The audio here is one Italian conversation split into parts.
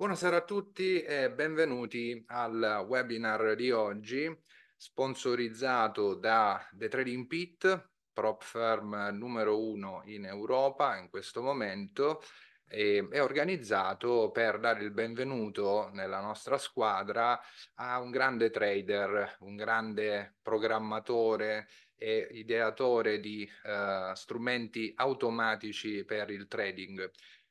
Buonasera a tutti e benvenuti al webinar di oggi sponsorizzato da The Trading Pit, prop firm numero uno in Europa in questo momento e, è organizzato per dare il benvenuto nella nostra squadra a un grande trader, un grande programmatore e ideatore di uh, strumenti automatici per il trading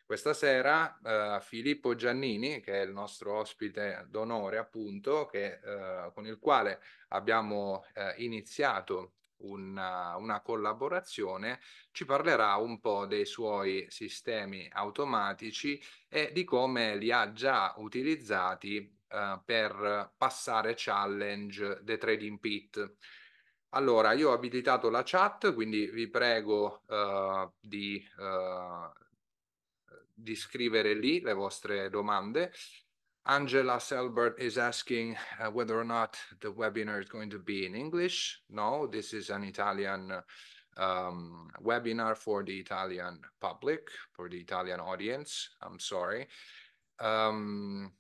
questa sera eh, Filippo Giannini, che è il nostro ospite d'onore appunto, che, eh, con il quale abbiamo eh, iniziato una, una, collaborazione, ci parlerà un po' dei suoi sistemi automatici e di come li ha già utilizzati eh, per passare challenge dei trading pit. Allora, io ho abilitato la chat, quindi vi prego eh, di eh, di scrivere lì le vostre domande. Angela Selbert is asking uh, whether or not the webinar is going to be in English. No, this is an Italian um, webinar for the Italian public, for the Italian audience. I'm sorry. Um,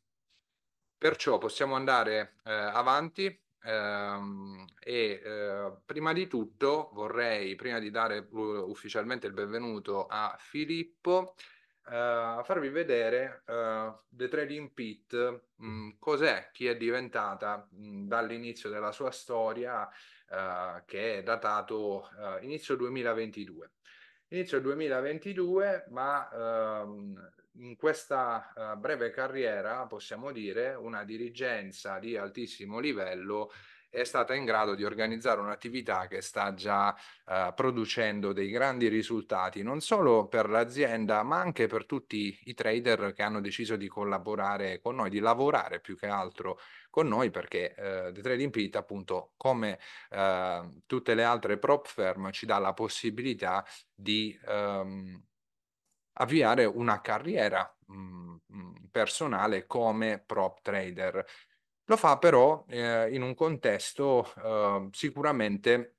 perciò possiamo andare eh, avanti Um, e uh, prima di tutto vorrei, prima di dare uh, ufficialmente il benvenuto a Filippo, eh, a farvi vedere eh, The Trading Pit, mh, mm, cos'è, chi è diventata mh, mm, dall'inizio della sua storia, eh, che è datato inizio 2022. Inizio 2022, ma ehm, in questa uh, breve carriera possiamo dire una dirigenza di altissimo livello è stata in grado di organizzare un'attività che sta già eh, producendo dei grandi risultati, non solo per l'azienda, ma anche per tutti i trader che hanno deciso di collaborare con noi, di lavorare più che altro con noi, perché eh, The Trading Pit, appunto, come eh, tutte le altre prop firm, ci dà la possibilità di... Ehm, avviare una carriera mm, mm, personale come prop trader lo fa però eh, in un contesto eh, sicuramente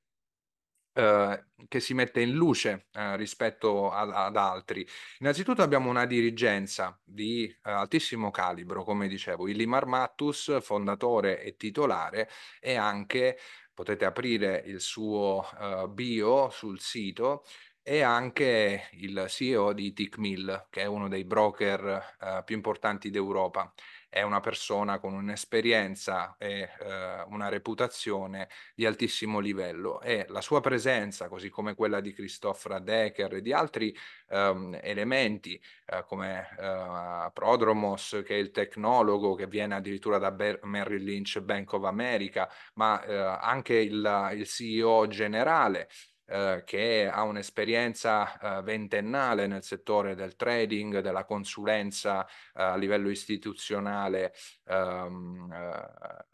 eh, che si mette in luce eh, rispetto ad, ad altri. Innanzitutto abbiamo una dirigenza di eh, altissimo calibro, come dicevo, Illim Armattus, fondatore e titolare, e anche potete aprire il suo eh, bio sul sito, e anche il CEO di Tickmill, che è uno dei broker eh, più importanti d'Europa è una persona con un'esperienza e eh, una reputazione di altissimo livello e la sua presenza, così come quella di Christophe Radeker e di altri ehm, elementi eh, come eh, Prodromos, che è il tecnologo che viene addirittura da Ber- Merrill Lynch Bank of America, ma eh, anche il, il CEO generale eh, che ha un'esperienza eh, ventennale nel settore del trading, della consulenza eh, a livello istituzionale ehm,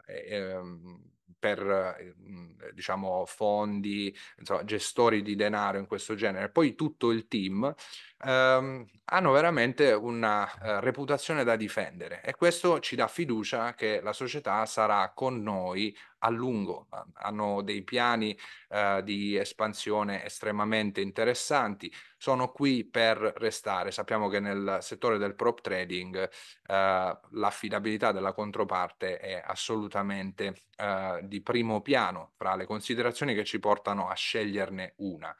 eh, ehm, per eh, diciamo fondi, insomma, gestori di denaro in questo genere, poi tutto il team ehm, hanno veramente una eh, reputazione da difendere e questo ci dà fiducia che la società sarà con noi a lungo. Hanno dei piani eh, di espansione estremamente interessanti, sono qui per restare. Sappiamo che nel settore del prop trading eh, l'affidabilità della controparte è assolutamente eh, di primo piano fra le considerazioni che ci portano a sceglierne una.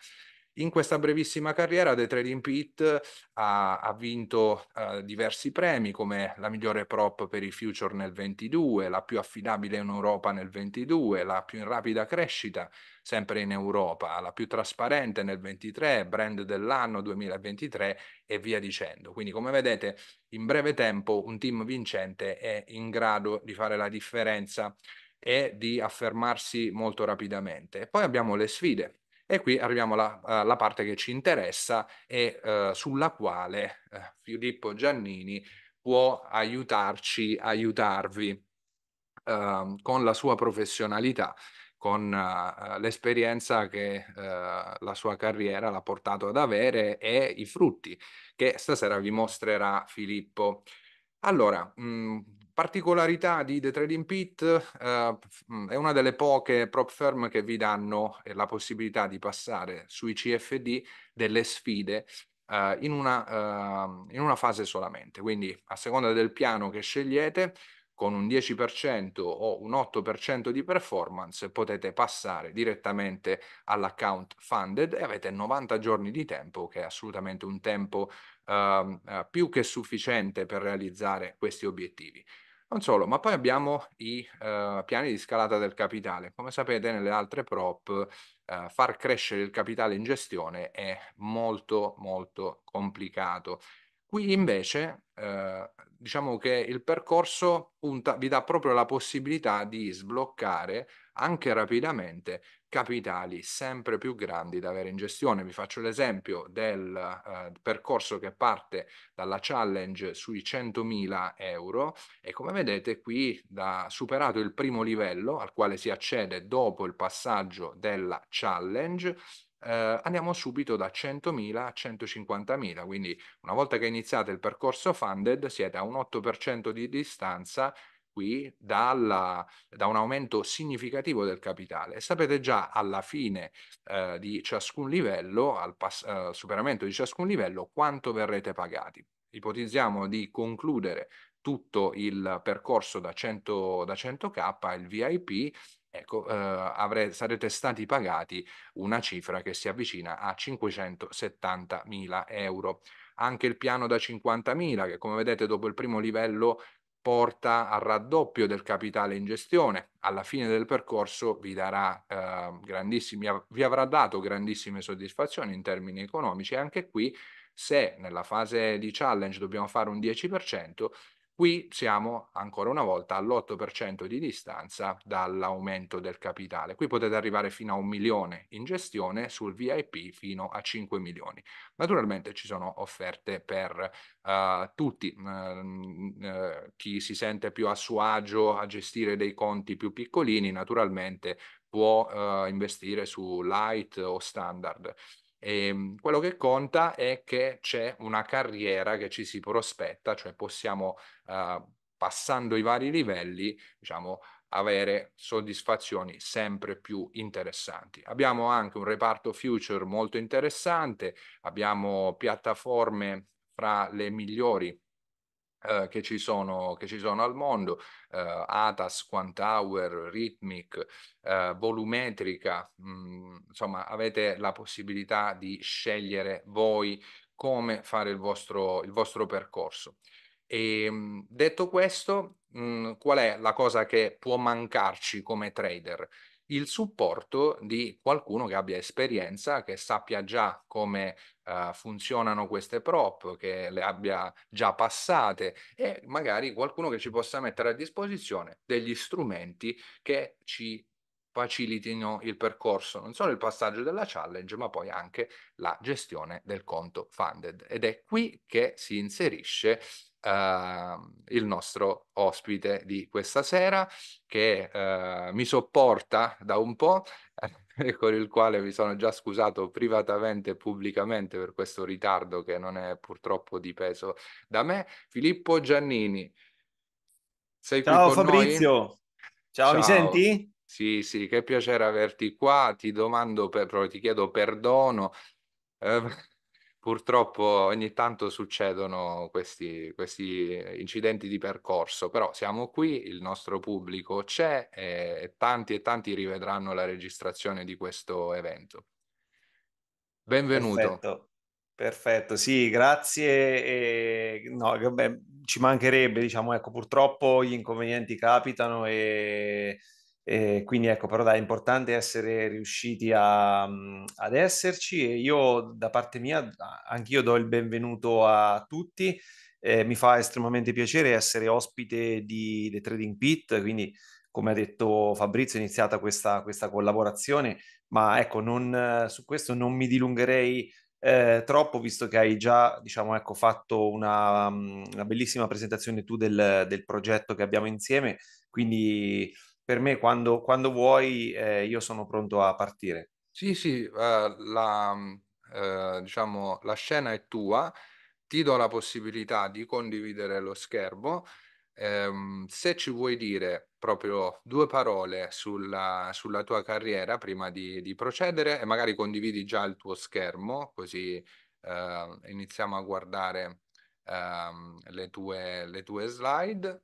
In questa brevissima carriera The Trading Pit eh, ha, ha vinto eh, diversi premi come la migliore prop per i future nel 22, la più affidabile in Europa nel 22, la più in rapida crescita sempre in Europa, la più trasparente nel 23, brand dell'anno 2023 e via dicendo. Quindi come vedete in breve tempo un team vincente è in grado di fare la differenza e di affermarsi molto rapidamente. Poi abbiamo le sfide. E qui arriviamo alla, alla parte che ci interessa e eh, sulla quale eh, Filippo Giannini può aiutarci, aiutarvi eh, con la sua professionalità, con eh, l'esperienza che eh, la sua carriera l'ha portato ad avere e i frutti che stasera vi mostrerà Filippo. Allora, mh, mm, Particolarità di The Trading Pit eh, mm, è una delle poche prop firm che vi danno eh, la possibilità di passare sui CFD delle sfide eh, in, una, eh, in una fase solamente. Quindi a seconda del piano che scegliete, con un 10% o un 8% di performance potete passare direttamente all'account funded e avete 90 giorni di tempo, che è assolutamente un tempo ehm, eh, più che sufficiente per realizzare questi obiettivi. Non solo, ma poi abbiamo i eh, piani di scalata del capitale. Come sapete nelle altre prop, eh, far crescere il capitale in gestione è molto molto complicato. Qui invece eh, diciamo che il percorso punta, vi dà proprio la possibilità di sbloccare anche rapidamente capitali sempre più grandi da avere in gestione. Vi faccio l'esempio del uh, percorso che parte dalla challenge sui 100.000 euro e come vedete qui da superato il primo livello al quale si accede dopo il passaggio della challenge Uh, andiamo subito da 100.000 a 150.000, quindi una volta che iniziate il percorso funded siete a un 8% di distanza qui dalla, da un aumento significativo del capitale. sapete già alla fine eh, di ciascun livello, al eh, superamento di ciascun livello, quanto verrete pagati. Ipotizziamo di concludere tutto il percorso da 100, da 100k, il VIP, ecco, eh, avrei, sarete stati pagati una cifra che si avvicina a 570.000 euro. Anche il piano da 50.000, che come vedete dopo il primo livello porta al raddoppio del capitale in gestione. Alla fine del percorso vi, darà, eh, vi avrà dato grandissime soddisfazioni in termini economici. Anche qui, se nella fase di challenge dobbiamo fare un 10%, Qui siamo ancora una volta all'8% di distanza dall'aumento del capitale. Qui potete arrivare fino a un milione in gestione, sul VIP fino a 5 milioni. Naturalmente ci sono offerte per uh, tutti, uh, uh, chi si sente più a suo agio a gestire dei conti più piccolini, naturalmente può eh, investire su light o standard. E ehm, quello che conta è che c'è una carriera che ci si prospetta, cioè possiamo, eh, passando i vari livelli, diciamo, avere soddisfazioni sempre più interessanti. Abbiamo anche un reparto future molto interessante, abbiamo piattaforme fra le migliori eh, che, ci sono, che, ci sono, al mondo, eh, Atas, Quantower, Rhythmic, eh, Volumetrica, mh, mm, insomma avete la possibilità di scegliere voi come fare il vostro, il vostro percorso. E, ehm, mh, detto questo, mh, mm, qual è la cosa che può mancarci come trader? il supporto di qualcuno che abbia esperienza, che sappia già come uh, funzionano queste prop, che le abbia già passate e magari qualcuno che ci possa mettere a disposizione degli strumenti che ci facilitino il percorso, non solo il passaggio della challenge, ma poi anche la gestione del conto funded. Ed è qui che si inserisce Uh, il nostro ospite di questa sera che uh, mi sopporta da un po'. con il quale mi sono già scusato privatamente e pubblicamente per questo ritardo che non è purtroppo di peso da me. Filippo Giannini, sei Ciao Fabrizio. Noi? Ciao, Ciao, mi senti? Sì, sì, che piacere averti qua. Ti domando, per, ti chiedo perdono. Eh, Purtroppo ogni tanto succedono questi, questi, incidenti di percorso, però siamo qui, il nostro pubblico c'è e tanti e tanti rivedranno la registrazione di questo evento. Benvenuto. Perfetto. Perfetto, sì, grazie. E, no, vabbè, ci mancherebbe, diciamo, ecco, purtroppo gli inconvenienti capitano e eh, quindi ecco, però dai, è importante essere riusciti a, mhmm, ad esserci e io da parte mia anch'io do il benvenuto a tutti. Eh, mi fa estremamente piacere essere ospite di The Trading Pit, quindi come ha detto Fabrizio è iniziata questa, questa collaborazione, ma ecco, non, su questo non mi dilungherei eh, troppo, visto che hai già diciamo, ecco, fatto una, mhmm, una, bellissima presentazione tu del, del, progetto che abbiamo insieme, quindi per me quando, quando vuoi eh, io sono pronto a partire. Sì, sì, eh, la, mm, eh, diciamo, la scena è tua, ti do la possibilità di condividere lo schermo. Ehm, se ci vuoi dire proprio due parole sulla, sulla tua carriera prima di, di, procedere e magari condividi già il tuo schermo, così eh, iniziamo a guardare ehm, le tue, le tue slide.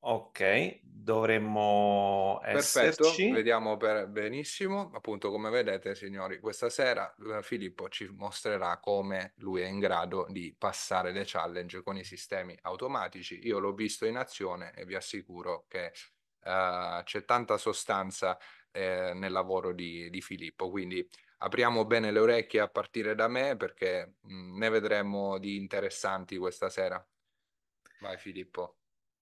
Ok, dovremmo Perfetto, esserci. vediamo per- benissimo. Appunto, come vedete, signori, questa sera eh, Filippo ci mostrerà come lui è in grado di passare le challenge con i sistemi automatici. Io l'ho visto in azione e vi assicuro che eh, c'è tanta sostanza eh, nel lavoro di, di Filippo. Quindi apriamo bene le orecchie a partire da me perché mh, mm, ne vedremo di interessanti questa sera. Vai Filippo.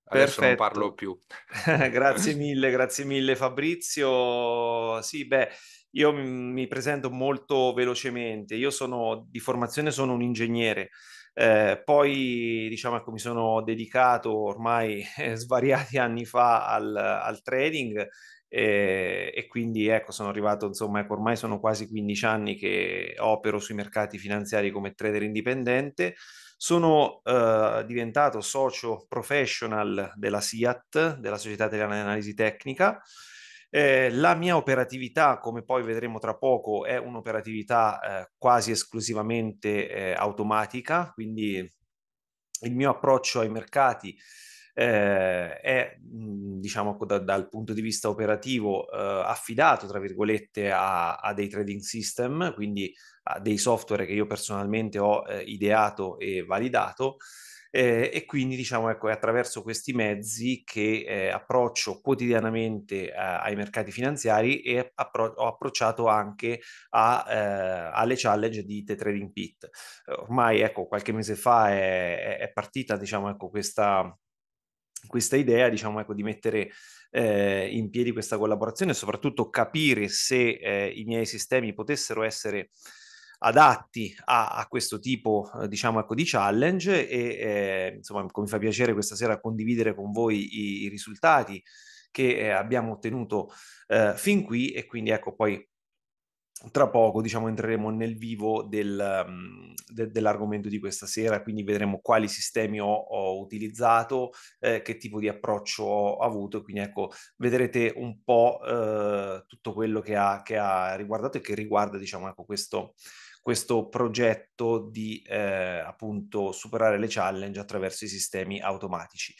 Adesso non parlo più. grazie mille, grazie mille Fabrizio. Sì, beh, io mi presento molto velocemente. Io sono di formazione, sono un ingegnere. Eh, poi diciamo ecco, mi sono dedicato ormai eh, svariati anni fa al, al trading eh, e quindi ecco sono arrivato insomma ecco, ormai sono quasi 15 anni che opero sui mercati finanziari come trader indipendente sono eh, diventato socio professional della SIAT, della Società Italiana di Analisi Tecnica. Eh, la mia operatività, come poi vedremo tra poco, è un'operatività eh, quasi esclusivamente eh, automatica, quindi il mio approccio ai mercati eh, è mhmm, diciamo ecco, da, dal punto di vista operativo eh, affidato tra virgolette a, a, dei trading system, quindi a dei software che io personalmente ho eh, ideato e validato. Eh, e quindi diciamo ecco, è attraverso questi mezzi che eh, approccio quotidianamente eh, ai mercati finanziari e appro- ho approcciato anche a, eh, alle challenge di The Trading Pit. Ormai ecco, qualche mese fa è, è partita diciamo, ecco, questa, questa idea, diciamo, ecco, di mettere eh, in piedi questa collaborazione e soprattutto capire se eh, i miei sistemi potessero essere adatti a, a questo tipo, eh, diciamo, ecco, di challenge e, eh, insomma, mi fa piacere questa sera condividere con voi i, i risultati che eh, abbiamo ottenuto fin qui e quindi, ecco, poi tra poco diciamo, entreremo nel vivo del, mhmm, de, dell'argomento di questa sera, quindi vedremo quali sistemi ho, ho utilizzato, eh, che tipo di approccio ho avuto, quindi ecco, vedrete un po' eh, tutto quello che ha, che ha, riguardato e che riguarda diciamo, ecco, questo, questo, progetto di eh, appunto superare le challenge attraverso i sistemi automatici.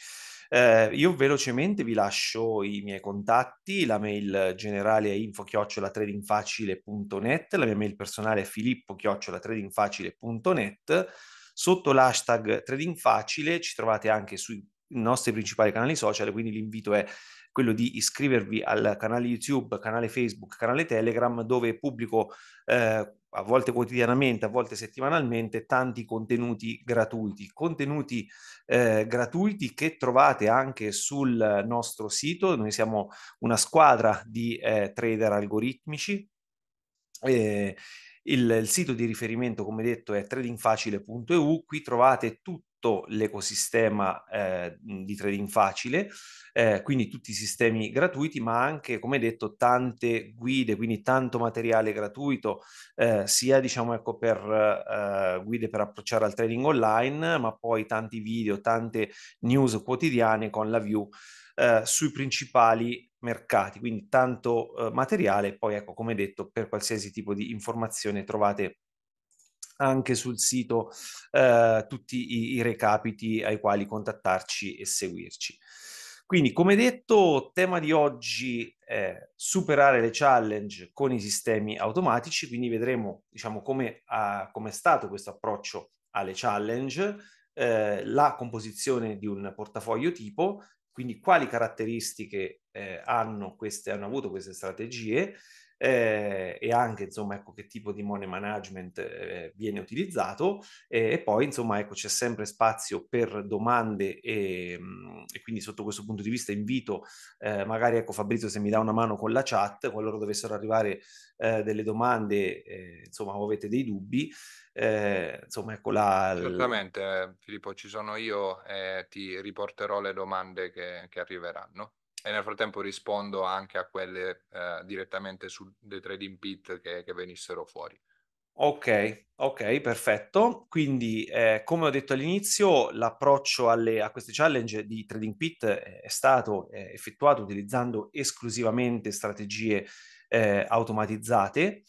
Eh, io velocemente vi lascio i miei contatti, la mail generale è info-tradingfacile.net, la mia mail personale è filippo-tradingfacile.net, sotto l'hashtag tradingfacile ci trovate anche sui nostri principali canali social, quindi l'invito è quello di iscrivervi al canale YouTube, canale Facebook, canale Telegram, dove pubblico eh, a volte quotidianamente, a volte settimanalmente, tanti contenuti gratuiti, contenuti eh, gratuiti che trovate anche sul nostro sito, noi siamo una squadra di eh, trader algoritmici. Eh, il, il, sito di riferimento, come detto, è tradingfacile.eu, qui trovate tutti tutto l'ecosistema eh, di trading facile, eh, quindi tutti i sistemi gratuiti, ma anche, come detto, tante guide, quindi tanto materiale gratuito, eh, sia diciamo ecco per eh, guide per approcciare al trading online, ma poi tanti video, tante news quotidiane con la view eh, sui principali mercati, quindi tanto eh, materiale, poi ecco, come detto, per qualsiasi tipo di informazione trovate anche sul sito eh, tutti i, i recapiti ai quali contattarci e seguirci. Quindi, come detto, tema di oggi è superare le challenge con i sistemi automatici, quindi vedremo diciamo, come, ha, come è stato questo approccio alle challenge, eh, la composizione di un portafoglio tipo, quindi quali caratteristiche eh, hanno, queste, hanno avuto queste strategie eh, e anche insomma ecco, che tipo di money management eh, viene utilizzato eh, e poi insomma ecco, c'è sempre spazio per domande e, mm, e, quindi sotto questo punto di vista invito eh, magari ecco Fabrizio se mi dà una mano con la chat qualora dovessero arrivare eh, delle domande eh, insomma o avete dei dubbi insomma ecco la certamente Filippo ci sono io e ti riporterò le domande che, che arriveranno e nel frattempo rispondo anche a quelle eh, direttamente sulle trading pit che, che venissero fuori. Ok, ok, perfetto. Quindi, eh, come ho detto all'inizio, l'approccio alle, a queste challenge di Trading Pit è stato eh, effettuato utilizzando esclusivamente strategie eh, automatizzate.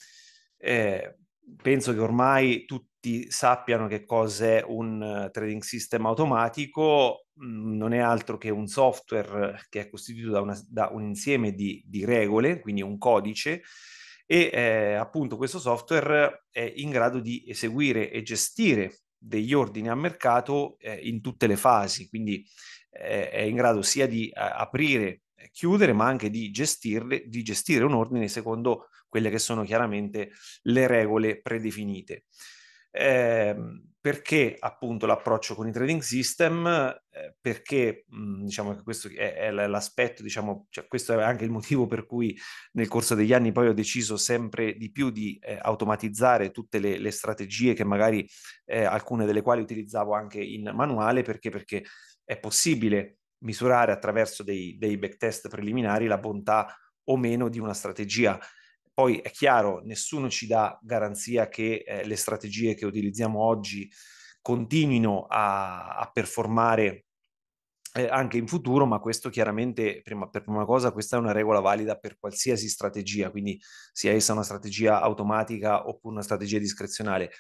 Eh, penso che ormai tutti tutti sappiano che cos'è un eh, trading system automatico, mm, non è altro che un software eh, che è costituito da, una, da un insieme di, di, regole, quindi un codice, e eh, appunto questo software è in grado di eseguire e gestire degli ordini a mercato eh, in tutte le fasi, quindi eh, è in grado sia di eh, aprire chiudere, ma anche di, gestirle, di gestire un ordine secondo quelle che sono chiaramente le regole predefinite. Eh, perché appunto l'approccio con i trading system? Eh, perché mh, mhmm, diciamo che questo è, è l'aspetto, diciamo, cioè questo è anche il motivo per cui nel corso degli anni poi ho deciso sempre di più di eh, automatizzare tutte le, le, strategie che magari eh, alcune delle quali utilizzavo anche in manuale, perché, perché è possibile misurare attraverso dei, dei backtest preliminari la bontà o meno di una strategia poi è chiaro, nessuno ci dà garanzia che eh, le strategie che utilizziamo oggi continuino a, a performare eh, anche in futuro, ma questo chiaramente, prima, per prima cosa, questa è una regola valida per qualsiasi strategia, quindi sia essa una strategia automatica oppure una strategia discrezionale.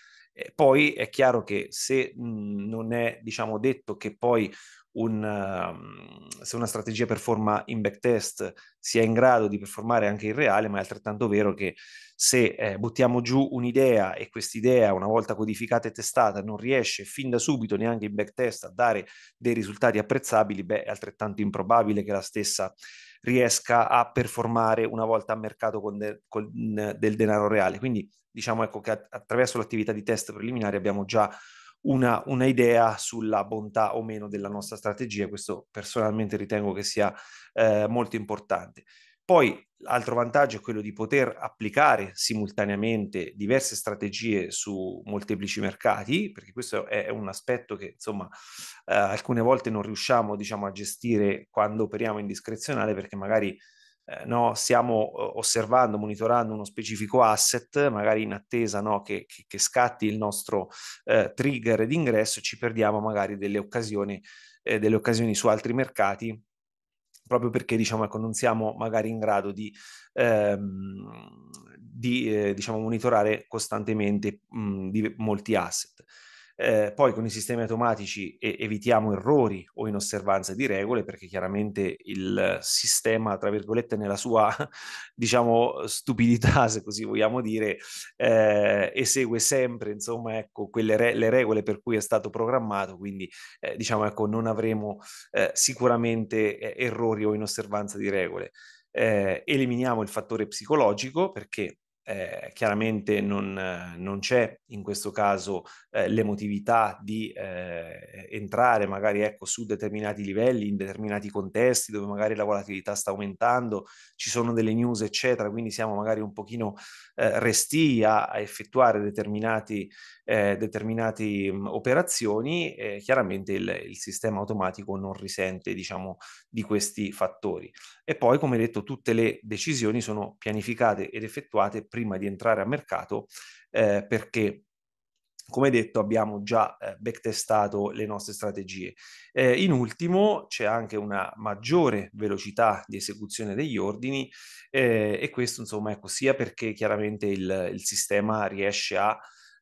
poi è chiaro che se mhmm, non è diciamo, detto che poi un, ehm, se una strategia performa in backtest sia in grado di performare anche in reale, ma è altrettanto vero che se eh, buttiamo giù un'idea e quest'idea una volta codificata e testata non riesce fin da subito neanche in backtest a dare dei risultati apprezzabili, beh è altrettanto improbabile che la stessa riesca a performare una volta a mercato con, de- con del denaro reale. Quindi diciamo ecco che attraverso l'attività di test preliminare abbiamo già una, una, idea sulla bontà o meno della nostra strategia. Questo personalmente ritengo che sia eh, molto importante. Poi l'altro vantaggio è quello di poter applicare simultaneamente diverse strategie su molteplici mercati, perché questo è un aspetto che insomma eh, alcune volte non riusciamo diciamo, a gestire quando operiamo in discrezionale perché magari eh, no, stiamo osservando, monitorando uno specifico asset, magari in attesa no, che, che, che, scatti il nostro eh, trigger d'ingresso, ci perdiamo magari delle occasioni, eh, delle occasioni su altri mercati proprio perché diciamo, ecco, non siamo magari in grado di, ehm, di eh, diciamo, monitorare costantemente mh, di molti asset. Eh, poi con i sistemi automatici eh, evitiamo errori o inosservanze di regole perché chiaramente il sistema, tra virgolette, nella sua, diciamo, stupidità, se così vogliamo dire, eh, esegue sempre, insomma, ecco, quelle re- le regole per cui è stato programmato, quindi eh, diciamo, ecco, non avremo eh, sicuramente eh, errori o inosservanze di regole. eliminiamo il fattore psicologico perché eh, chiaramente non, eh, non, c'è in questo caso eh, l'emotività di eh, entrare magari ecco, su determinati livelli, in determinati contesti dove magari la volatilità sta aumentando, ci sono delle news eccetera, quindi siamo magari un pochino eh, restii a, a, effettuare determinate eh, operazioni, chiaramente il, il, sistema automatico non risente diciamo, di questi fattori. E poi, come detto, tutte le decisioni sono pianificate ed effettuate prima di entrare a mercato eh, perché come detto abbiamo già eh, backtestato le nostre strategie. Eh, in ultimo c'è anche una maggiore velocità di esecuzione degli ordini eh, e questo insomma è così ecco, perché chiaramente il, il sistema riesce a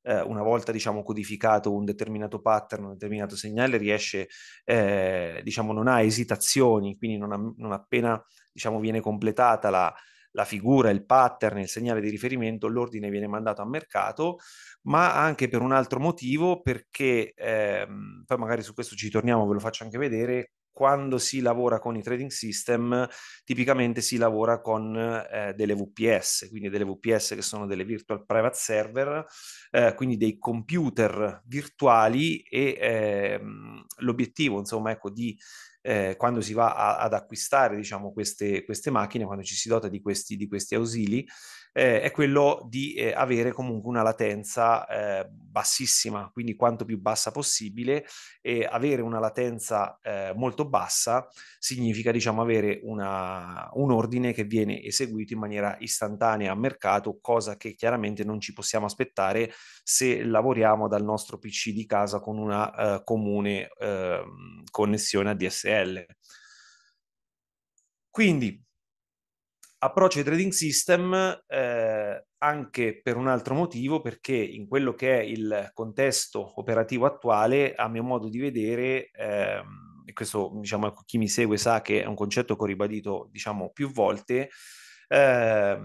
eh, una volta diciamo, codificato un determinato pattern, un determinato segnale, riesce, eh, diciamo, non ha esitazioni, quindi non, ha, non appena diciamo, viene completata la, la figura, il pattern, il segnale di riferimento, l'ordine viene mandato a mercato, ma anche per un altro motivo, perché ehm, poi magari su questo ci torniamo, ve lo faccio anche vedere, quando si lavora con i trading system, tipicamente si lavora con eh, delle VPS, quindi delle VPS che sono delle virtual private server, eh, quindi dei computer virtuali e eh, l'obiettivo, insomma, ecco, di eh, quando si va a, ad acquistare, diciamo, queste, queste, macchine, quando ci si dota di questi, di questi ausili, eh, è quello di eh, avere comunque una latenza eh, bassissima, quindi quanto più bassa possibile e avere una latenza eh, molto bassa significa diciamo avere una, un ordine che viene eseguito in maniera istantanea a mercato, cosa che chiaramente non ci possiamo aspettare se lavoriamo dal nostro PC di casa con una eh, comune ehm, connessione a DSL. Quindi approccio ai trading system eh, anche per un altro motivo, perché in quello che è il contesto operativo attuale, a mio modo di vedere, eh, e questo diciamo, ecco, chi mi segue sa che è un concetto che ho ribadito diciamo, più volte, eh,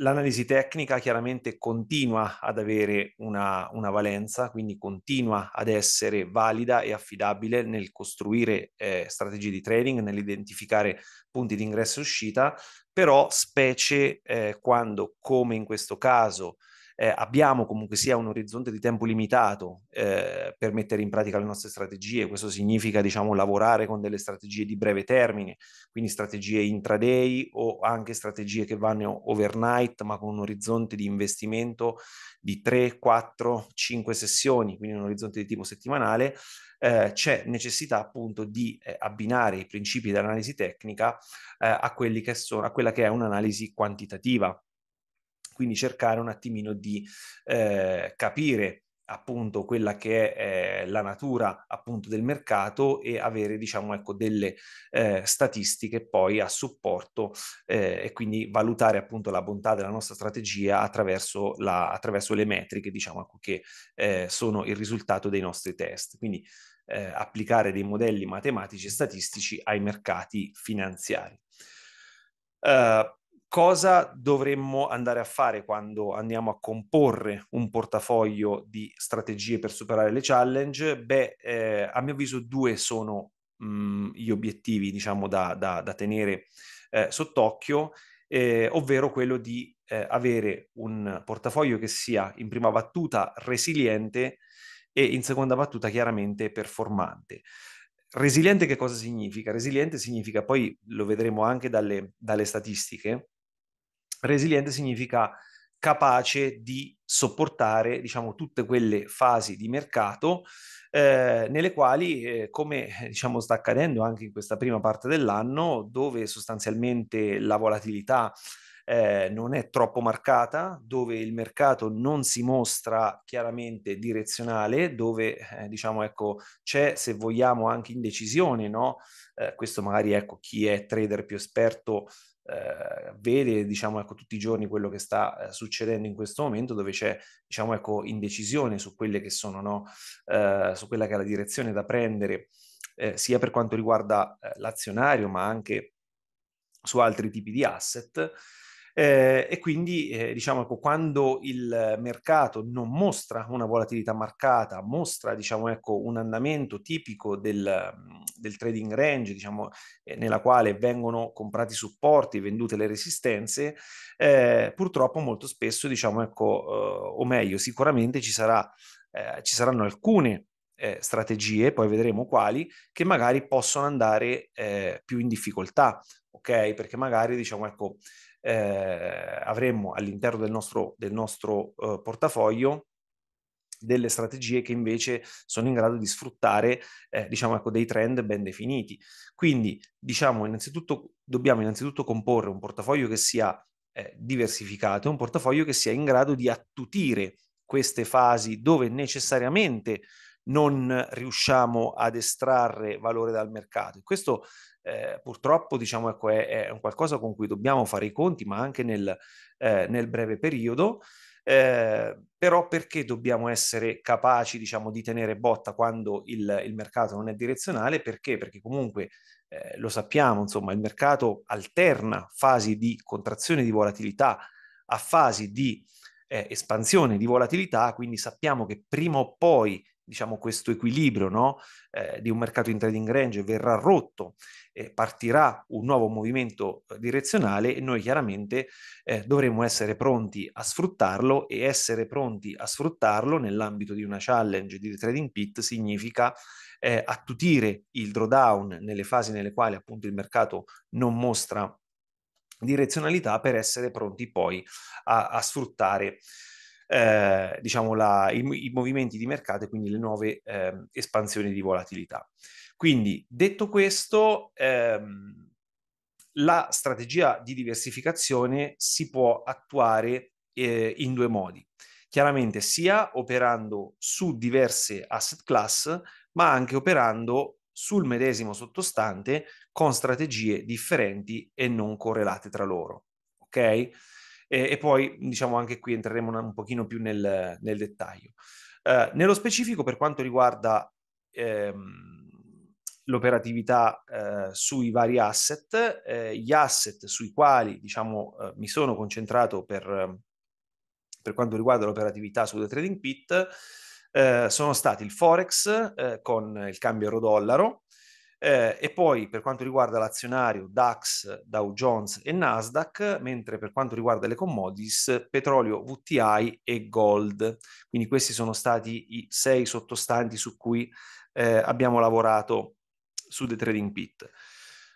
l'analisi tecnica chiaramente continua ad avere una, una, valenza, quindi continua ad essere valida e affidabile nel costruire eh, strategie di trading, nell'identificare punti di ingresso e uscita, però specie eh, quando, come in questo caso, eh, abbiamo comunque sia un orizzonte di tempo limitato eh, per mettere in pratica le nostre strategie, questo significa diciamo lavorare con delle strategie di breve termine, quindi strategie intraday o anche strategie che vanno overnight ma con un orizzonte di investimento di 3, 4, 5 sessioni, quindi un orizzonte di tipo settimanale, eh, c'è necessità appunto di eh, abbinare i principi dell'analisi tecnica eh, a, quelli che sono, a quella che è un'analisi quantitativa quindi cercare un attimino di eh, capire appunto quella che è eh, la natura appunto del mercato e avere diciamo ecco delle eh, statistiche poi a supporto eh, e quindi valutare appunto la bontà della nostra strategia attraverso, la, attraverso le metriche diciamo ecco, che eh, sono il risultato dei nostri test quindi eh, applicare dei modelli matematici e statistici ai mercati finanziari. Uh, cosa dovremmo andare a fare quando andiamo a comporre un portafoglio di strategie per superare le challenge? Beh, eh, a mio avviso due sono mh, mm, gli obiettivi, diciamo, da, da, da tenere eh, sott'occhio, eh, ovvero quello di eh, avere un portafoglio che sia in prima battuta resiliente e in seconda battuta chiaramente performante. Resiliente che cosa significa? Resiliente significa, poi lo vedremo anche dalle, dalle statistiche, Resiliente significa capace di sopportare diciamo, tutte quelle fasi di mercato eh, nelle quali, eh, come eh, diciamo, sta accadendo anche in questa prima parte dell'anno, dove sostanzialmente la volatilità eh, non è troppo marcata, dove il mercato non si mostra chiaramente direzionale, dove eh, diciamo ecco c'è se vogliamo anche indecisione, no? Eh, questo magari ecco chi è trader più esperto eh, vede diciamo, ecco, tutti i giorni quello che sta eh, succedendo in questo momento, dove c'è diciamo, ecco, indecisione su, sono, no? eh, su quella che è la direzione da prendere, eh, sia per quanto riguarda eh, l'azionario, ma anche su altri tipi di asset. Eh, e quindi eh, diciamo ecco, quando il mercato non mostra una volatilità marcata, mostra diciamo ecco, un andamento tipico del, mm, del trading range, diciamo, eh, nella quale vengono comprati supporti, vendute le resistenze, eh, purtroppo molto spesso diciamo ecco, eh, o meglio, sicuramente ci, sarà, eh, ci saranno alcune eh, strategie, poi vedremo quali, che magari possono andare eh, più in difficoltà, ok? Perché magari diciamo, ecco, eh, avremmo all'interno del nostro, del nostro eh, portafoglio delle strategie che invece sono in grado di sfruttare eh, diciamo ecco, dei trend ben definiti. Quindi diciamo innanzitutto dobbiamo innanzitutto comporre un portafoglio che sia eh, diversificato, un portafoglio che sia in grado di attutire queste fasi dove necessariamente non riusciamo ad estrarre valore dal mercato. E questo eh, purtroppo diciamo, ecco, è, è, qualcosa con cui dobbiamo fare i conti, ma anche nel, eh, nel breve periodo. Eh, però perché dobbiamo essere capaci diciamo, di tenere botta quando il, il mercato non è direzionale? Perché? Perché comunque eh, lo sappiamo, insomma, il mercato alterna fasi di contrazione di volatilità a fasi di eh, espansione di volatilità, quindi sappiamo che prima o poi diciamo, questo equilibrio no? eh, di un mercato in trading range verrà rotto, eh, partirà un nuovo movimento eh, direzionale e noi chiaramente eh, dovremo essere pronti a sfruttarlo e essere pronti a sfruttarlo nell'ambito di una challenge di trading pit significa eh, attutire il drawdown nelle fasi nelle quali appunto il mercato non mostra direzionalità per essere pronti poi a, a sfruttare eh, diciamo la, i, i, movimenti di mercato e quindi le nuove eh, espansioni di volatilità. Quindi detto questo, ehm, la strategia di diversificazione si può attuare eh, in due modi. Chiaramente sia operando su diverse asset class, ma anche operando sul medesimo sottostante con strategie differenti e non correlate tra loro. Ok? e, e poi diciamo anche qui entreremo un, un pochino più nel, nel dettaglio. Eh, nello specifico per quanto riguarda ehm, l'operatività eh, sui vari asset, eh, gli asset sui quali diciamo eh, mi sono concentrato per, per quanto riguarda l'operatività sulle trading pit eh, sono stati il forex eh, con il cambio euro-dollaro, eh, e poi per quanto riguarda l'azionario DAX, Dow Jones e Nasdaq, mentre per quanto riguarda le commodities, petrolio, VTI e gold. Quindi questi sono stati i sei sottostanti su cui eh, abbiamo lavorato su The Trading Pit.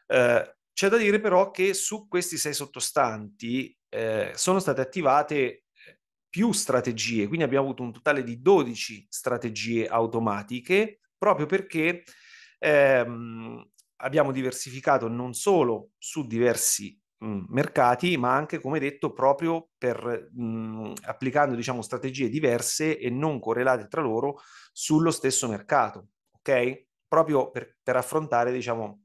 Eh, c'è da dire però che su questi sei sottostanti eh, sono state attivate eh, più strategie, quindi abbiamo avuto un totale di 12 strategie automatiche proprio perché ehm, abbiamo diversificato non solo su diversi mh, mm, mercati, ma anche, come detto, proprio per mh, mm, applicando diciamo, strategie diverse e non correlate tra loro sullo stesso mercato, ok? Proprio per, per affrontare, diciamo,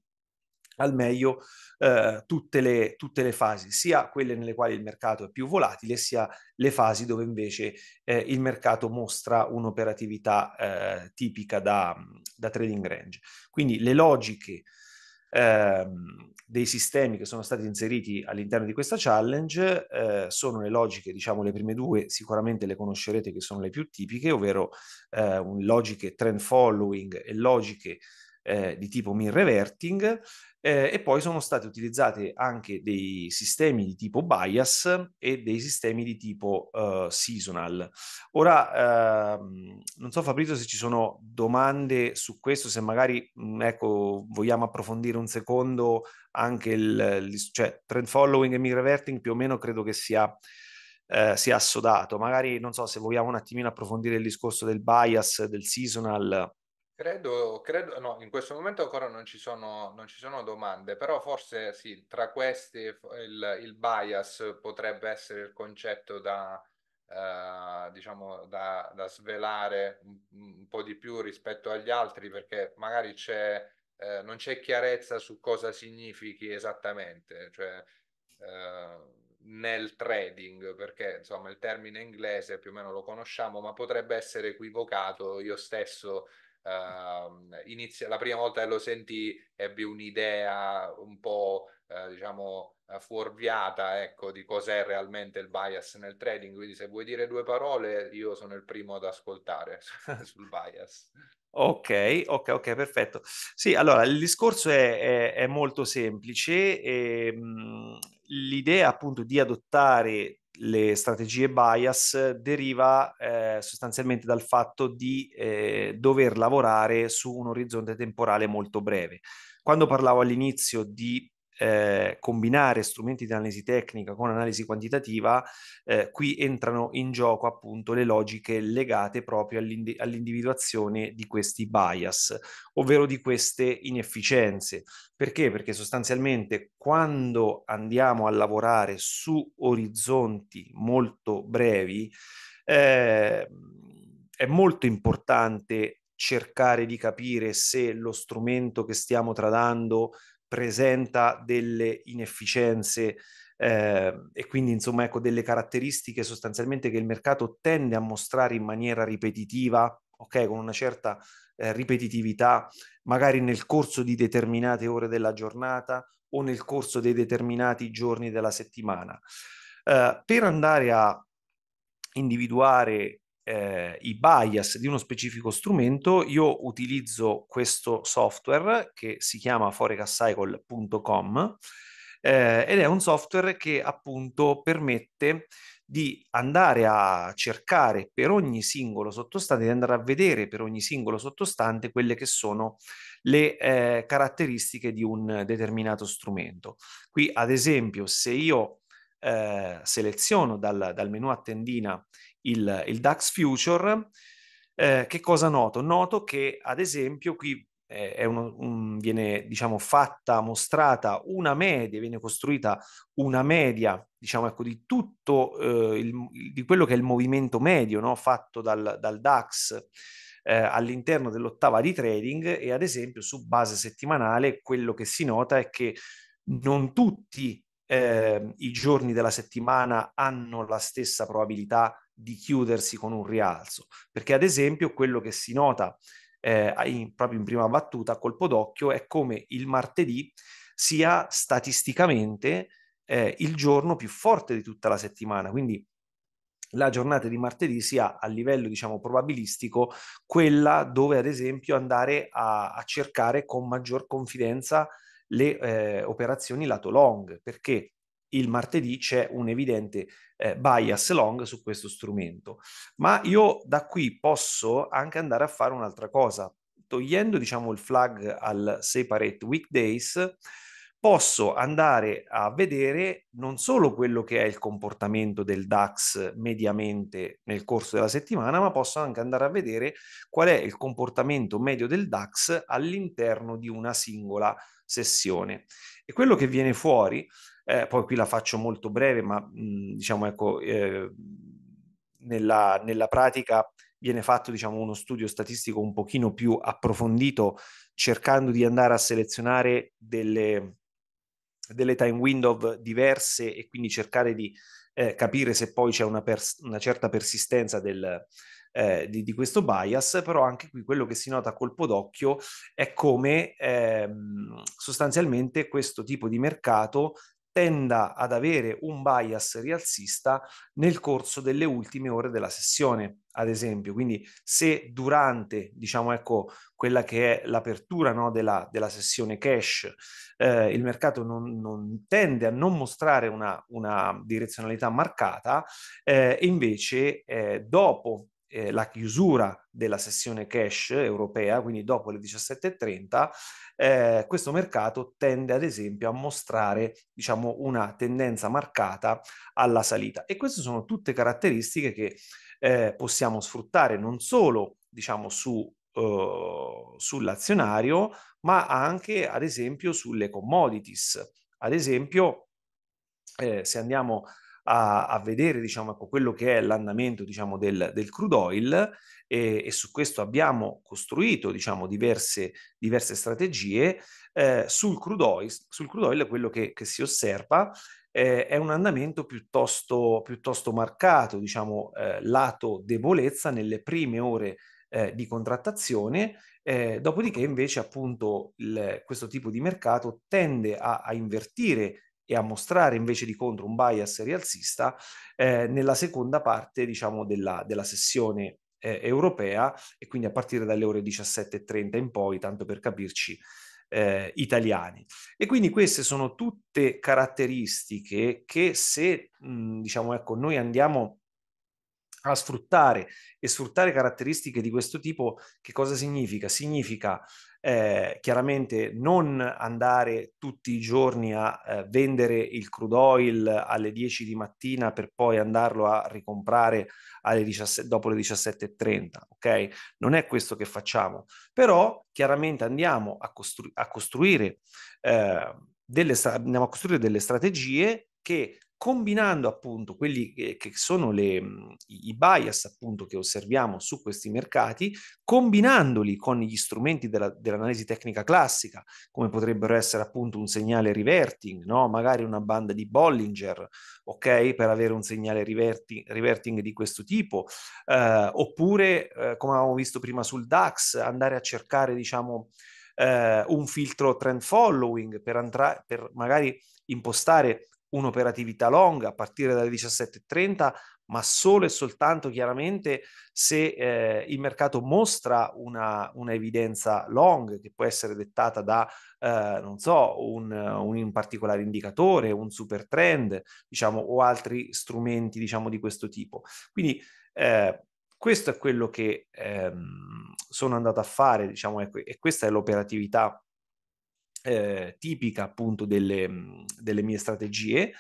al meglio eh, tutte, le, tutte, le, fasi, sia quelle nelle quali il mercato è più volatile, sia le fasi dove invece eh, il mercato mostra un'operatività eh, tipica da, da, trading range. Quindi le logiche Ehm, dei sistemi che sono stati inseriti all'interno di questa challenge eh, sono le logiche, diciamo le prime due, sicuramente le conoscerete che sono le più tipiche, ovvero eh, logiche trend following e logiche eh, di tipo mean reverting eh, e poi sono state utilizzate anche dei sistemi di tipo bias e dei sistemi di tipo eh, seasonal. Ora, ehm, non so Fabrizio se ci sono domande su questo, se magari mm, ecco, vogliamo approfondire un secondo anche il, il cioè, trend following e mean reverting più o meno credo che sia... Eh, sia assodato, magari non so se vogliamo un attimino approfondire il discorso del bias, del seasonal, Credo, credo, no, in questo momento ancora non ci sono, non ci sono domande, però forse sì, tra questi il, il, bias potrebbe essere il concetto da, eh, diciamo, da, da svelare un, un, po' di più rispetto agli altri, perché magari c'è, eh, non c'è chiarezza su cosa significhi esattamente, cioè, eh, nel trading, perché insomma il termine inglese più o meno lo conosciamo, ma potrebbe essere equivocato io stesso eh, inizia, la prima volta che lo sentì ebbi un'idea un po' eh, diciamo eh, fuorviata ecco, di cos'è realmente il bias nel trading, quindi se vuoi dire due parole io sono il primo ad ascoltare sul bias. Ok, ok, ok, perfetto. Sì, allora il discorso è, è, è molto semplice. E, ehm, mh, l'idea appunto di adottare le strategie bias deriva eh, sostanzialmente dal fatto di eh, dover lavorare su un orizzonte temporale molto breve. Quando parlavo all'inizio di eh, combinare strumenti di analisi tecnica con analisi quantitativa, eh, qui entrano in gioco appunto le logiche legate proprio all'indi- all'individuazione di questi bias, ovvero di queste inefficienze. Perché? Perché sostanzialmente quando andiamo a lavorare su orizzonti molto brevi, eh, è molto importante cercare di capire se lo strumento che stiamo tradando presenta delle inefficienze eh, e quindi insomma ecco delle caratteristiche sostanzialmente che il mercato tende a mostrare in maniera ripetitiva, ok, con una certa eh, ripetitività, magari nel corso di determinate ore della giornata o nel corso dei determinati giorni della settimana. Eh, per andare a individuare eh, i bias di uno specifico strumento, io utilizzo questo software che si chiama forecastcycle.com eh, ed è un software che appunto permette di andare a cercare per ogni singolo sottostante, di andare a vedere per ogni singolo sottostante quelle che sono le eh, caratteristiche di un determinato strumento. Qui, ad esempio, se io eh, seleziono dal, dal menu a tendina il, il DAX Future, eh, che cosa noto? Noto che, ad esempio, qui eh, uno, un, viene diciamo, fatta, mostrata una media, viene costruita una media diciamo, ecco, di tutto eh, il, di quello che è il movimento medio no? fatto dal, dal DAX eh, all'interno dell'ottava di trading e ad esempio su base settimanale quello che si nota è che non tutti eh, i giorni della settimana hanno la stessa probabilità di chiudersi con un rialzo, perché ad esempio quello che si nota eh, in, proprio in prima battuta a colpo d'occhio è come il martedì sia statisticamente eh, il giorno più forte di tutta la settimana, quindi la giornata di martedì sia a livello diciamo probabilistico quella dove ad esempio andare a, a cercare con maggior confidenza le eh, operazioni lato long perché il martedì c'è un evidente eh, bias long su questo strumento. Ma io da qui posso anche andare a fare un'altra cosa. Togliendo diciamo, il flag al separate weekdays, posso andare a vedere non solo quello che è il comportamento del DAX mediamente nel corso della settimana, ma posso anche andare a vedere qual è il comportamento medio del DAX all'interno di una singola sessione. E quello che viene fuori eh, poi qui la faccio molto breve, ma mh, mhmm, diciamo ecco, eh, nella, nella, pratica viene fatto diciamo, uno studio statistico un pochino più approfondito, cercando di andare a selezionare delle, delle time window diverse e quindi cercare di eh, capire se poi c'è una, pers- una certa persistenza del, eh, di, di, questo bias, però anche qui quello che si nota a colpo d'occhio è come ehm, sostanzialmente questo tipo di mercato tenda ad avere un bias rialzista nel corso delle ultime ore della sessione, ad esempio. Quindi se durante, diciamo, ecco, quella che è l'apertura no, della, della, sessione cash, eh, il mercato non, non, tende a non mostrare una, una direzionalità marcata, eh, invece eh, dopo eh, la chiusura della sessione cash europea, quindi dopo le 17.30, eh, questo mercato tende ad esempio a mostrare diciamo, una tendenza marcata alla salita. E queste sono tutte caratteristiche che eh, possiamo sfruttare non solo diciamo, su Uh, sull'azionario, ma anche ad esempio sulle commodities. Ad esempio, eh, se andiamo a a, a vedere diciamo, ecco, quello che è l'andamento diciamo, del, del crude oil e, e, su questo abbiamo costruito diciamo, diverse, diverse strategie. Eh, sul, crude oil, sul crude oil quello che, che si osserva eh, è un andamento piuttosto, piuttosto marcato, diciamo, eh, lato debolezza nelle prime ore eh, di contrattazione, eh, dopodiché invece appunto il, questo tipo di mercato tende a, a invertire e a mostrare invece di contro un bias rialzista eh, nella seconda parte diciamo, della, della sessione eh, europea e quindi a partire dalle ore 17.30 in poi, tanto per capirci, eh, italiani. E quindi queste sono tutte caratteristiche che se, mh, diciamo, ecco, noi andiamo a sfruttare e sfruttare caratteristiche di questo tipo, che cosa significa? Significa eh, chiaramente non andare tutti i giorni a eh, vendere il crude oil alle 10 di mattina per poi andarlo a ricomprare 17, dopo le 17.30, ok? Non è questo che facciamo, però chiaramente andiamo a, costru- a costruire, eh, delle, stra- andiamo a costruire delle strategie che combinando appunto quelli che, che sono le, mhmm, i bias appunto che osserviamo su questi mercati, combinandoli con gli strumenti della, dell'analisi tecnica classica, come potrebbero essere appunto un segnale reverting, no? magari una banda di Bollinger, ok, per avere un segnale reverting, reverting di questo tipo, eh, oppure eh, come avevamo visto prima sul DAX, andare a cercare diciamo eh, un filtro trend following per, andra- per magari impostare un'operatività long a partire dalle 17.30, ma solo e soltanto chiaramente se eh, il mercato mostra una, una, evidenza long che può essere dettata da, eh, non so, un, un, particolare indicatore, un super trend, diciamo, o altri strumenti, diciamo, di questo tipo. Quindi, eh, questo è quello che ehm, sono andato a fare, diciamo, ecco, e questa è l'operatività eh, tipica appunto delle, mhmm, delle mie strategie.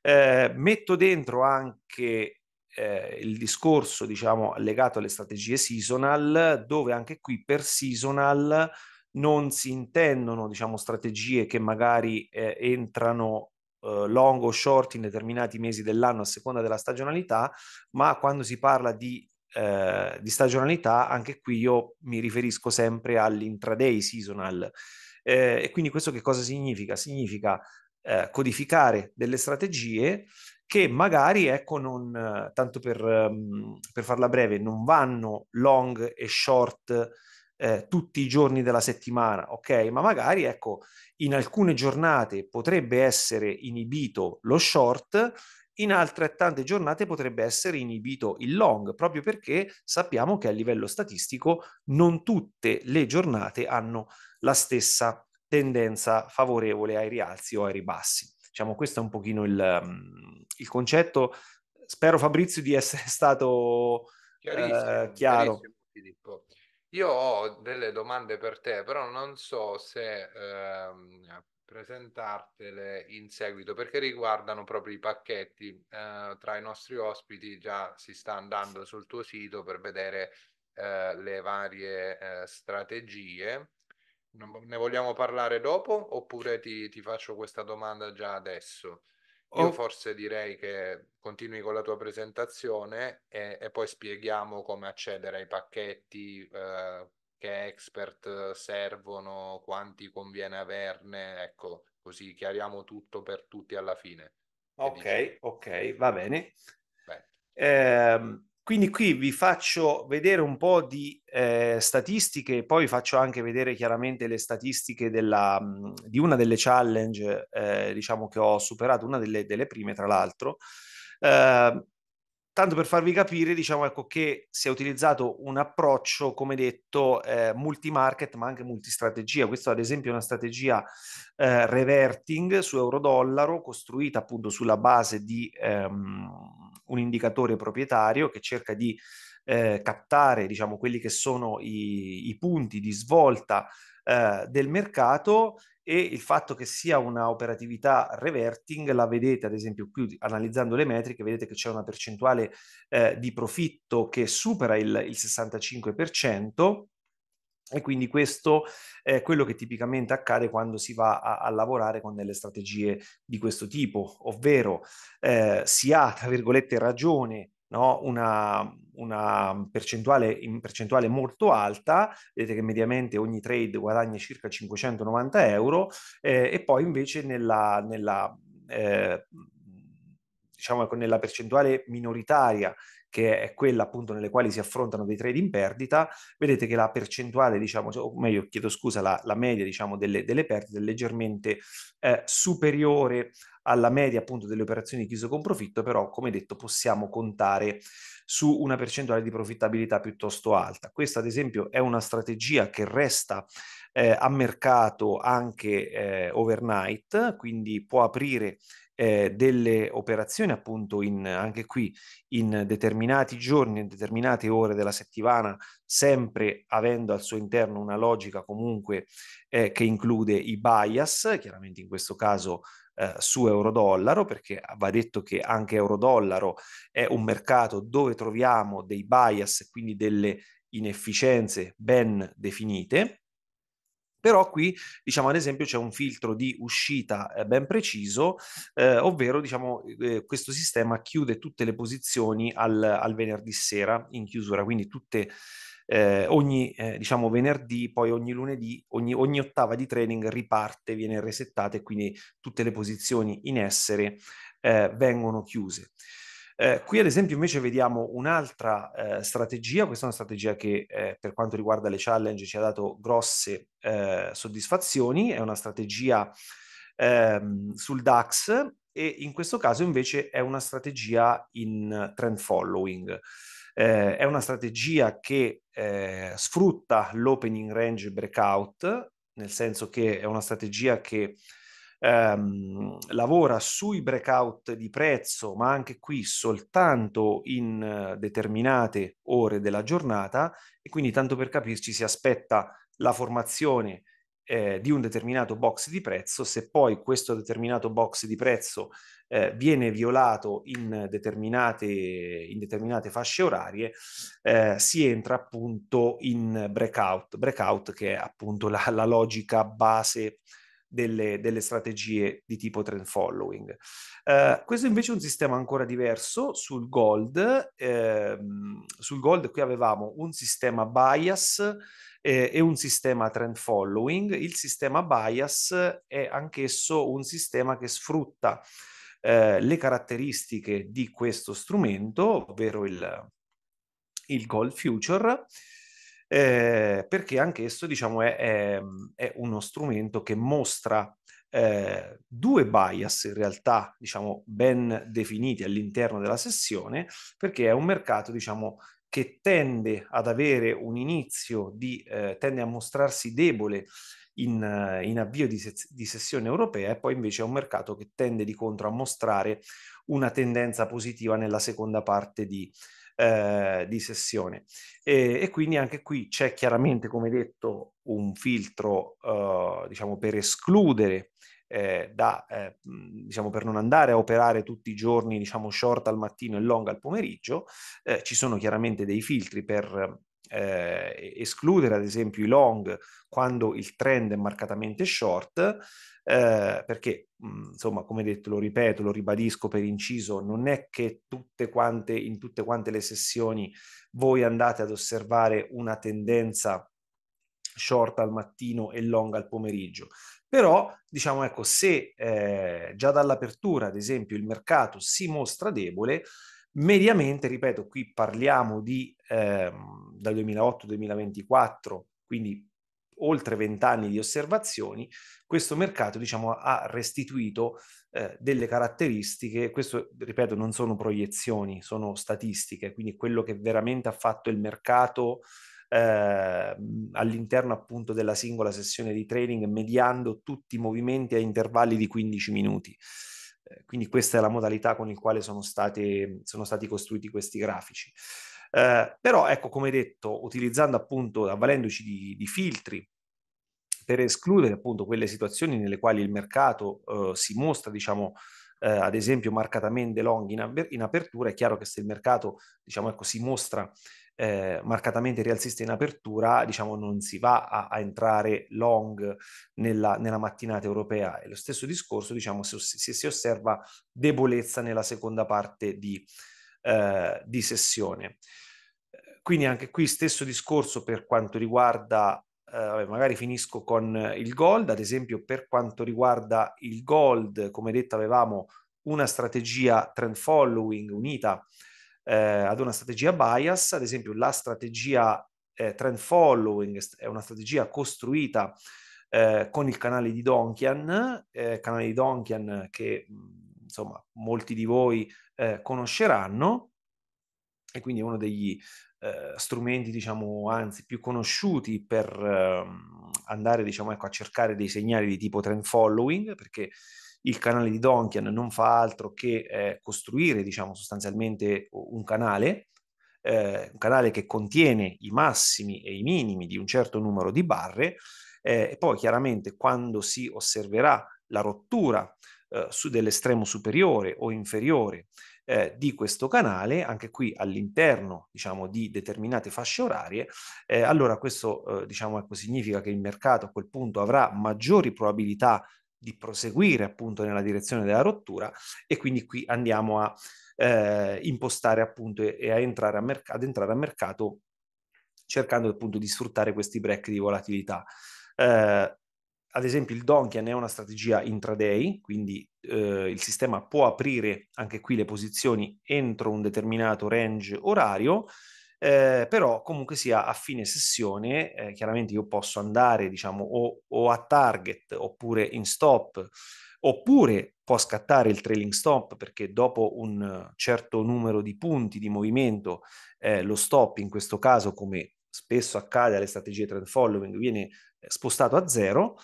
Eh, metto dentro anche eh, il discorso, diciamo, legato alle strategie seasonal, dove anche qui per seasonal non si intendono, diciamo, strategie che magari eh, entrano eh, long o short in determinati mesi dell'anno a seconda della stagionalità, ma quando si parla di, eh, di stagionalità, anche qui io mi riferisco sempre all'intraday seasonal, eh, e quindi questo che cosa significa? Significa eh, codificare delle strategie che magari, ecco, non, tanto per, um, per farla breve, non vanno long e short eh, tutti i giorni della settimana, ok? Ma magari, ecco, in alcune giornate potrebbe essere inibito lo short, in altrettante giornate potrebbe essere inibito il long, proprio perché sappiamo che a livello statistico non tutte le giornate hanno la stessa tendenza favorevole ai rialzi o ai ribassi. Diciamo, questo è un pochino il, mm, il concetto. Spero Fabrizio di essere stato chiarissimo, eh, chiaro. Chiarissimo, Io ho delle domande per te, però non so se ehm, presentartele in seguito perché riguardano proprio i pacchetti. Eh, tra i nostri ospiti già si sta andando sul tuo sito per vedere eh, le varie eh, strategie ne vogliamo parlare dopo oppure ti, ti faccio questa domanda già adesso? Io oh. forse direi che continui con la tua presentazione e, e poi spieghiamo come accedere ai pacchetti, eh, che expert servono, quanti conviene averne, ecco, così chiariamo tutto per tutti alla fine. Ok, diciamo. ok, va bene. Eh, quindi qui vi faccio vedere un po' di eh, statistiche, poi vi faccio anche vedere chiaramente le statistiche della, di una delle challenge, eh, diciamo che ho superato, una delle, delle prime tra l'altro. Eh, tanto per farvi capire, diciamo ecco che si è utilizzato un approccio, come detto, eh, multi-market ma anche multistrategia. Questa ad esempio è una strategia eh, reverting su euro-dollaro costruita appunto sulla base di... Ehm, un indicatore proprietario che cerca di eh, captare diciamo, quelli che sono i, i punti di svolta eh, del mercato e il fatto che sia una operatività reverting la vedete ad esempio qui analizzando le metriche vedete che c'è una percentuale eh, di profitto che supera il, il 65% e quindi questo è quello che tipicamente accade quando si va a, a lavorare con delle strategie di questo tipo, ovvero eh, si ha, tra virgolette, ragione No, una, una percentuale, in percentuale molto alta, vedete che mediamente ogni trade guadagna circa 590 euro, eh, e poi invece nella, nella eh, diciamo, nella percentuale minoritaria che è quella appunto nelle quali si affrontano dei trade in perdita, vedete che la percentuale, diciamo, o meglio, chiedo scusa, la, la media diciamo, delle, delle, perdite è leggermente eh, superiore alla media appunto delle operazioni chiuse con profitto, però come detto possiamo contare su una percentuale di profittabilità piuttosto alta. Questa ad esempio è una strategia che resta eh, a mercato anche eh, overnight, quindi può aprire eh, delle operazioni appunto in, anche qui in determinati giorni, in determinate ore della settimana, sempre avendo al suo interno una logica comunque eh, che include i bias, chiaramente in questo caso eh, su euro-dollaro, perché va detto che anche euro-dollaro è un mercato dove troviamo dei bias, quindi delle inefficienze ben definite però qui, diciamo, ad esempio, c'è un filtro di uscita eh, ben preciso, eh, ovvero, diciamo, eh, questo sistema chiude tutte le posizioni al, al venerdì sera in chiusura, quindi tutte eh, ogni eh, diciamo venerdì, poi ogni lunedì, ogni, ogni, ottava di training riparte, viene resettata e quindi tutte le posizioni in essere eh, vengono chiuse. Eh, qui ad esempio invece vediamo un'altra eh, strategia, questa è una strategia che eh, per quanto riguarda le challenge ci ha dato grosse eh, soddisfazioni, è una strategia ehm, sul DAX e in questo caso invece è una strategia in trend following. Eh, è una strategia che eh, sfrutta l'opening range breakout, nel senso che è una strategia che ehm, lavora sui breakout di prezzo, ma anche qui soltanto in eh, determinate ore della giornata e quindi tanto per capirci si aspetta la formazione eh, di un determinato box di prezzo, se poi questo determinato box di prezzo eh, viene violato in determinate, in determinate fasce orarie, eh, si entra appunto in breakout, breakout che è appunto la, la logica base delle, delle strategie di tipo trend following. Eh, questo invece è un sistema ancora diverso sul gold. Ehm, sul gold qui avevamo un sistema bias eh, e un sistema trend following. Il sistema bias è anch'esso un sistema che sfrutta eh, le caratteristiche di questo strumento, ovvero il, il gold future eh, perché anch'esso diciamo, è, è, mhmm, è, uno strumento che mostra eh, due bias in realtà diciamo, ben definiti all'interno della sessione, perché è un mercato diciamo, che tende ad avere un inizio, di, eh, tende a mostrarsi debole in, in avvio di, se- di, sessione europea e poi invece è un mercato che tende di contro a mostrare una tendenza positiva nella seconda parte di, eh, di sessione. E, e, quindi anche qui c'è chiaramente, come detto, un filtro eh, diciamo, per escludere eh, da, eh, diciamo, per non andare a operare tutti i giorni, diciamo, short al mattino e long al pomeriggio, eh, ci sono chiaramente dei filtri per eh, escludere ad esempio i long quando il trend è marcatamente short, eh, perché mh, mm, insomma, come detto, lo ripeto, lo ribadisco per inciso, non è che tutte quante, in tutte quante le sessioni voi andate ad osservare una tendenza short al mattino e long al pomeriggio. Però, diciamo, ecco, se eh, già dall'apertura, ad esempio, il mercato si mostra debole, mediamente, ripeto, qui parliamo di Ehm, dal 2008-2024, quindi oltre vent'anni di osservazioni, questo mercato diciamo, ha restituito eh, delle caratteristiche, questo ripeto non sono proiezioni, sono statistiche, quindi quello che veramente ha fatto il mercato eh, all'interno appunto della singola sessione di trading, mediando tutti i movimenti a intervalli di 15 minuti. Eh, quindi questa è la modalità con il quale sono, state, sono stati costruiti questi grafici. Eh, però ecco, come detto, utilizzando appunto, avvalendoci di, di filtri per escludere appunto quelle situazioni nelle quali il mercato eh, si mostra, diciamo, eh, ad esempio marcatamente long in, ab- in, apertura, è chiaro che se il mercato, diciamo, ecco, si mostra eh, marcatamente rialzista in apertura, diciamo, non si va a, a entrare long nella, nella, mattinata europea. E lo stesso discorso, diciamo, se, se si osserva debolezza nella seconda parte di, eh, di sessione quindi anche qui stesso discorso per quanto riguarda, eh, magari finisco con eh, il gold, ad esempio per quanto riguarda il gold, come detto avevamo una strategia trend following unita eh, ad una strategia bias, ad esempio la strategia eh, trend following è una strategia costruita eh, con il canale di Donkian, eh, canale di Donkian che insomma molti di voi eh, conosceranno e quindi è uno degli eh, strumenti, diciamo, anzi più conosciuti per eh, andare, diciamo, ecco, a cercare dei segnali di tipo trend following, perché il canale di Donkian non fa altro che eh, costruire, diciamo, sostanzialmente un canale, eh, un canale che contiene i massimi e i minimi di un certo numero di barre, eh, e poi chiaramente quando si osserverà la rottura su dell'estremo superiore o inferiore eh, di questo canale, anche qui all'interno diciamo, di determinate fasce orarie, eh, allora questo eh, diciamo, ecco, significa che il mercato a quel punto avrà maggiori probabilità di proseguire appunto nella direzione della rottura e quindi qui andiamo a eh, impostare appunto e, e a entrare a merc- ad entrare a mercato cercando appunto di sfruttare questi break di volatilità. Eh, ad esempio il Donkian è una strategia intraday, quindi eh, il sistema può aprire anche qui le posizioni entro un determinato range orario, eh, però comunque sia a fine sessione, eh, chiaramente io posso andare diciamo o, o, a target oppure in stop, oppure può scattare il trailing stop perché dopo un certo numero di punti di movimento eh, lo stop in questo caso come spesso accade alle strategie trend following viene eh, spostato a zero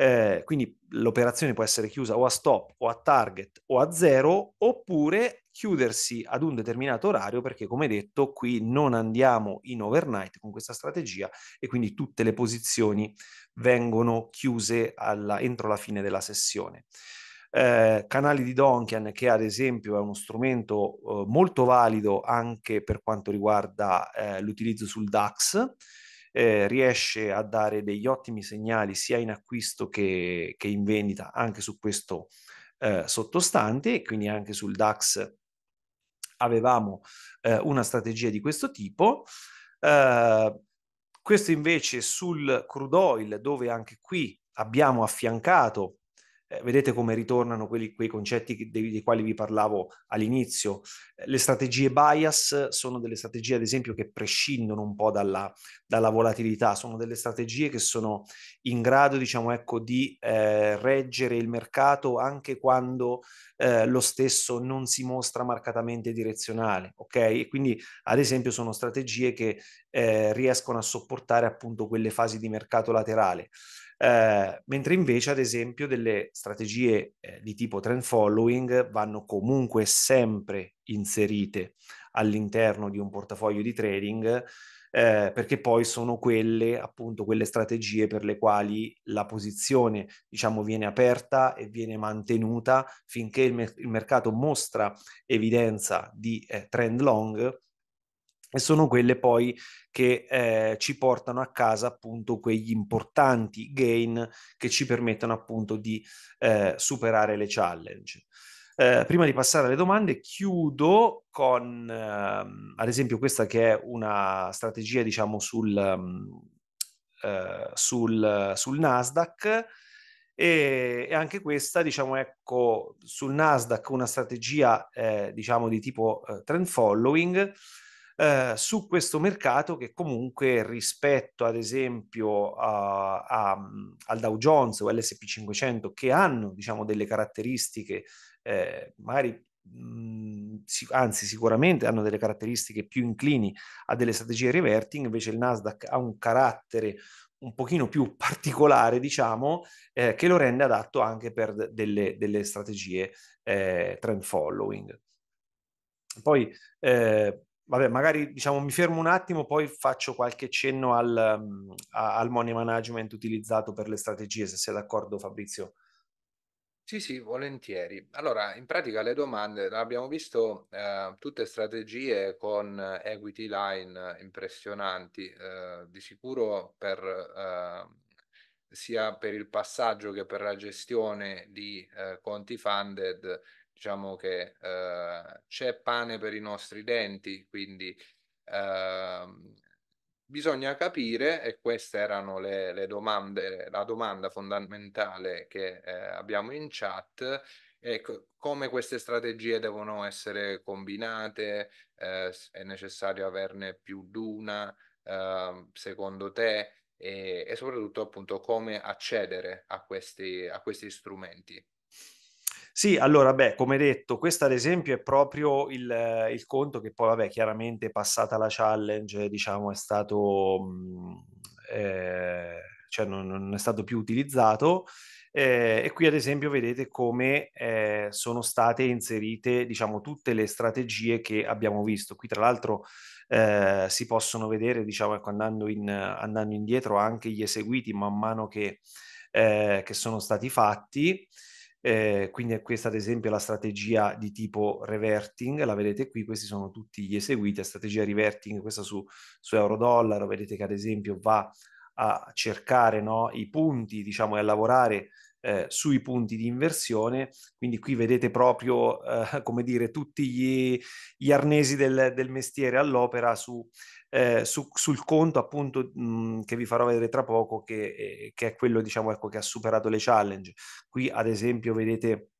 eh, quindi l'operazione può essere chiusa o a stop o a target o a zero oppure chiudersi ad un determinato orario perché come detto qui non andiamo in overnight con questa strategia e quindi tutte le posizioni vengono chiuse alla, entro la fine della sessione. Eh, canali di Donkian che ad esempio è uno strumento eh, molto valido anche per quanto riguarda eh, l'utilizzo sul DAX eh, riesce a dare degli ottimi segnali sia in acquisto che, che in vendita anche su questo eh, sottostante e quindi anche sul DAX avevamo eh, una strategia di questo tipo. Eh, questo invece sul crude oil dove anche qui abbiamo affiancato eh, vedete come ritornano quelli, quei concetti dei, dei, quali vi parlavo all'inizio. Eh, le strategie bias sono delle strategie, ad esempio, che prescindono un po' dalla, dalla volatilità, sono delle strategie che sono in grado, diciamo, ecco, di eh, reggere il mercato anche quando eh, lo stesso non si mostra marcatamente direzionale, ok? E quindi, ad esempio, sono strategie che eh, riescono a sopportare appunto quelle fasi di mercato laterale. Eh, mentre invece, ad esempio, delle strategie eh, di tipo trend following vanno comunque sempre inserite all'interno di un portafoglio di trading. Eh, perché poi sono quelle appunto quelle strategie per le quali la posizione diciamo viene aperta e viene mantenuta finché il, mer- il mercato mostra evidenza di eh, trend long e sono quelle poi che eh, ci portano a casa appunto quegli importanti gain che ci permettono appunto di eh, superare le challenge. Eh, prima di passare alle domande, chiudo con ehm, ad esempio questa che è una strategia diciamo sul, ehm, eh, sul, sul Nasdaq e, anche questa, diciamo, ecco, sul Nasdaq una strategia, eh, diciamo, di tipo eh, trend following eh, su questo mercato che comunque rispetto ad esempio a, a, al Dow Jones o all'SP 500 che hanno diciamo delle caratteristiche eh, magari anzi sicuramente hanno delle caratteristiche più inclini a delle strategie reverting invece il Nasdaq ha un carattere un pochino più particolare, diciamo, eh, che lo rende adatto anche per delle, delle strategie eh, trend following. Poi eh, vabbè, magari diciamo, mi fermo un attimo, poi faccio qualche cenno al, mm, al money management utilizzato per le strategie, se sei d'accordo Fabrizio. Sì, sì, volentieri. Allora, in pratica le domande abbiamo visto eh, tutte strategie con equity line impressionanti, eh, di sicuro per, eh, sia per il passaggio che per la gestione di eh, conti funded diciamo che eh, c'è pane per i nostri denti, quindi eh, bisogna capire, e queste erano le, le domande, la domanda fondamentale che eh, abbiamo in chat, ecco, come queste strategie devono essere combinate, eh, è necessario averne più di una, ehm, secondo te, e, e, soprattutto appunto come accedere a questi, a questi strumenti. Sì, allora, beh, come detto, questo ad esempio è proprio il, il conto che poi, vabbè, chiaramente passata la challenge, diciamo, è stato, mhmm, eh, cioè non, non è stato più utilizzato. Eh, e qui ad esempio vedete come eh, sono state inserite diciamo, tutte le strategie che abbiamo visto. Qui tra l'altro eh, si possono vedere diciamo, ecco, andando, in, andando, indietro anche gli eseguiti man mano che, eh, che sono stati fatti. Eh, quindi questa ad esempio è la strategia di tipo reverting, la vedete qui, questi sono tutti gli eseguiti, la strategia reverting, questa su, su euro-dollaro, vedete che ad esempio va a cercare no, i punti, diciamo, e a lavorare eh, sui punti di inversione, quindi qui vedete proprio, eh, come dire, tutti gli, gli arnesi del, del mestiere all'opera su eh, su, sul conto appunto mh, mhmm, che vi farò vedere tra poco, che, eh, che è quello diciamo ecco, che ha superato le challenge. Qui ad esempio vedete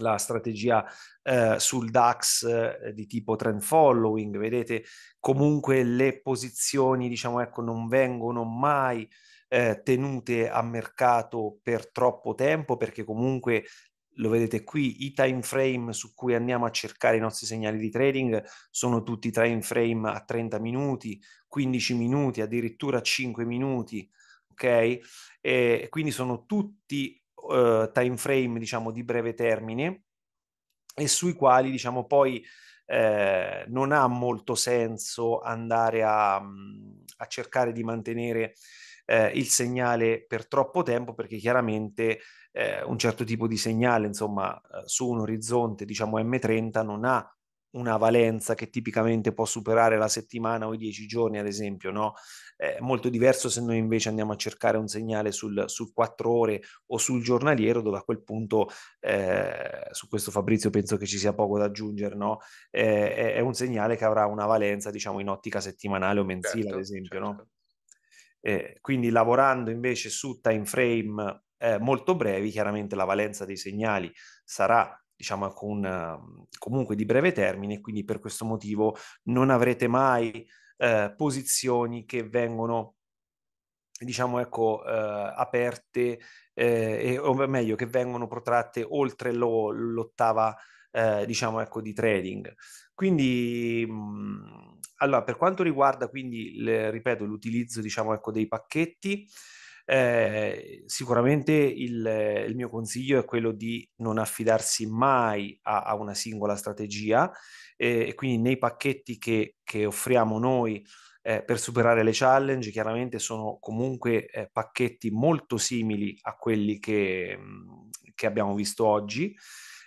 la strategia eh, sul DAX eh, di tipo trend following, vedete comunque le posizioni diciamo ecco non vengono mai eh, tenute a mercato per troppo tempo perché comunque lo vedete qui, i time frame su cui andiamo a cercare i nostri segnali di trading sono tutti time frame a 30 minuti, 15 minuti, addirittura 5 minuti, ok? E quindi sono tutti uh, time frame, diciamo, di breve termine e sui quali, diciamo, poi eh, non ha molto senso andare a, mhmm, a cercare di mantenere eh, il segnale per troppo tempo perché chiaramente eh, un certo tipo di segnale, insomma, eh, su un orizzonte, diciamo M30, non ha una valenza che tipicamente può superare la settimana o i dieci giorni, ad esempio, no? È molto diverso se noi invece andiamo a cercare un segnale sul, sul 4 ore o sul giornaliero, dove a quel punto, eh, su questo Fabrizio penso che ci sia poco da aggiungere, no? Eh, è, un segnale che avrà una valenza, diciamo, in ottica settimanale o mensile, certo, ad esempio, certo. no? Eh, quindi lavorando invece su time frame eh, molto brevi, chiaramente la valenza dei segnali sarà diciamo con, ecco, comunque di breve termine, quindi per questo motivo non avrete mai eh, posizioni che vengono diciamo ecco eh, aperte eh, e, o meglio che vengono protratte oltre lo, l'ottava eh, diciamo ecco di trading quindi mh, allora, per quanto riguarda quindi, le, ripeto, l'utilizzo diciamo, ecco, dei pacchetti, eh, sicuramente il, il, mio consiglio è quello di non affidarsi mai a, a una singola strategia eh, e quindi nei pacchetti che, che offriamo noi eh, per superare le challenge chiaramente sono comunque eh, pacchetti molto simili a quelli che, mm, che abbiamo visto oggi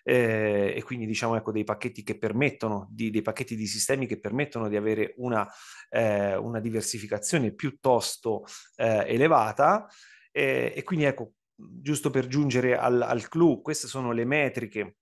eh, e quindi diciamo ecco, dei pacchetti che permettono, di, dei pacchetti di sistemi che permettono di avere una, eh, una diversificazione piuttosto eh, elevata ehm, e quindi ecco, giusto per giungere al, al clou, queste sono le metriche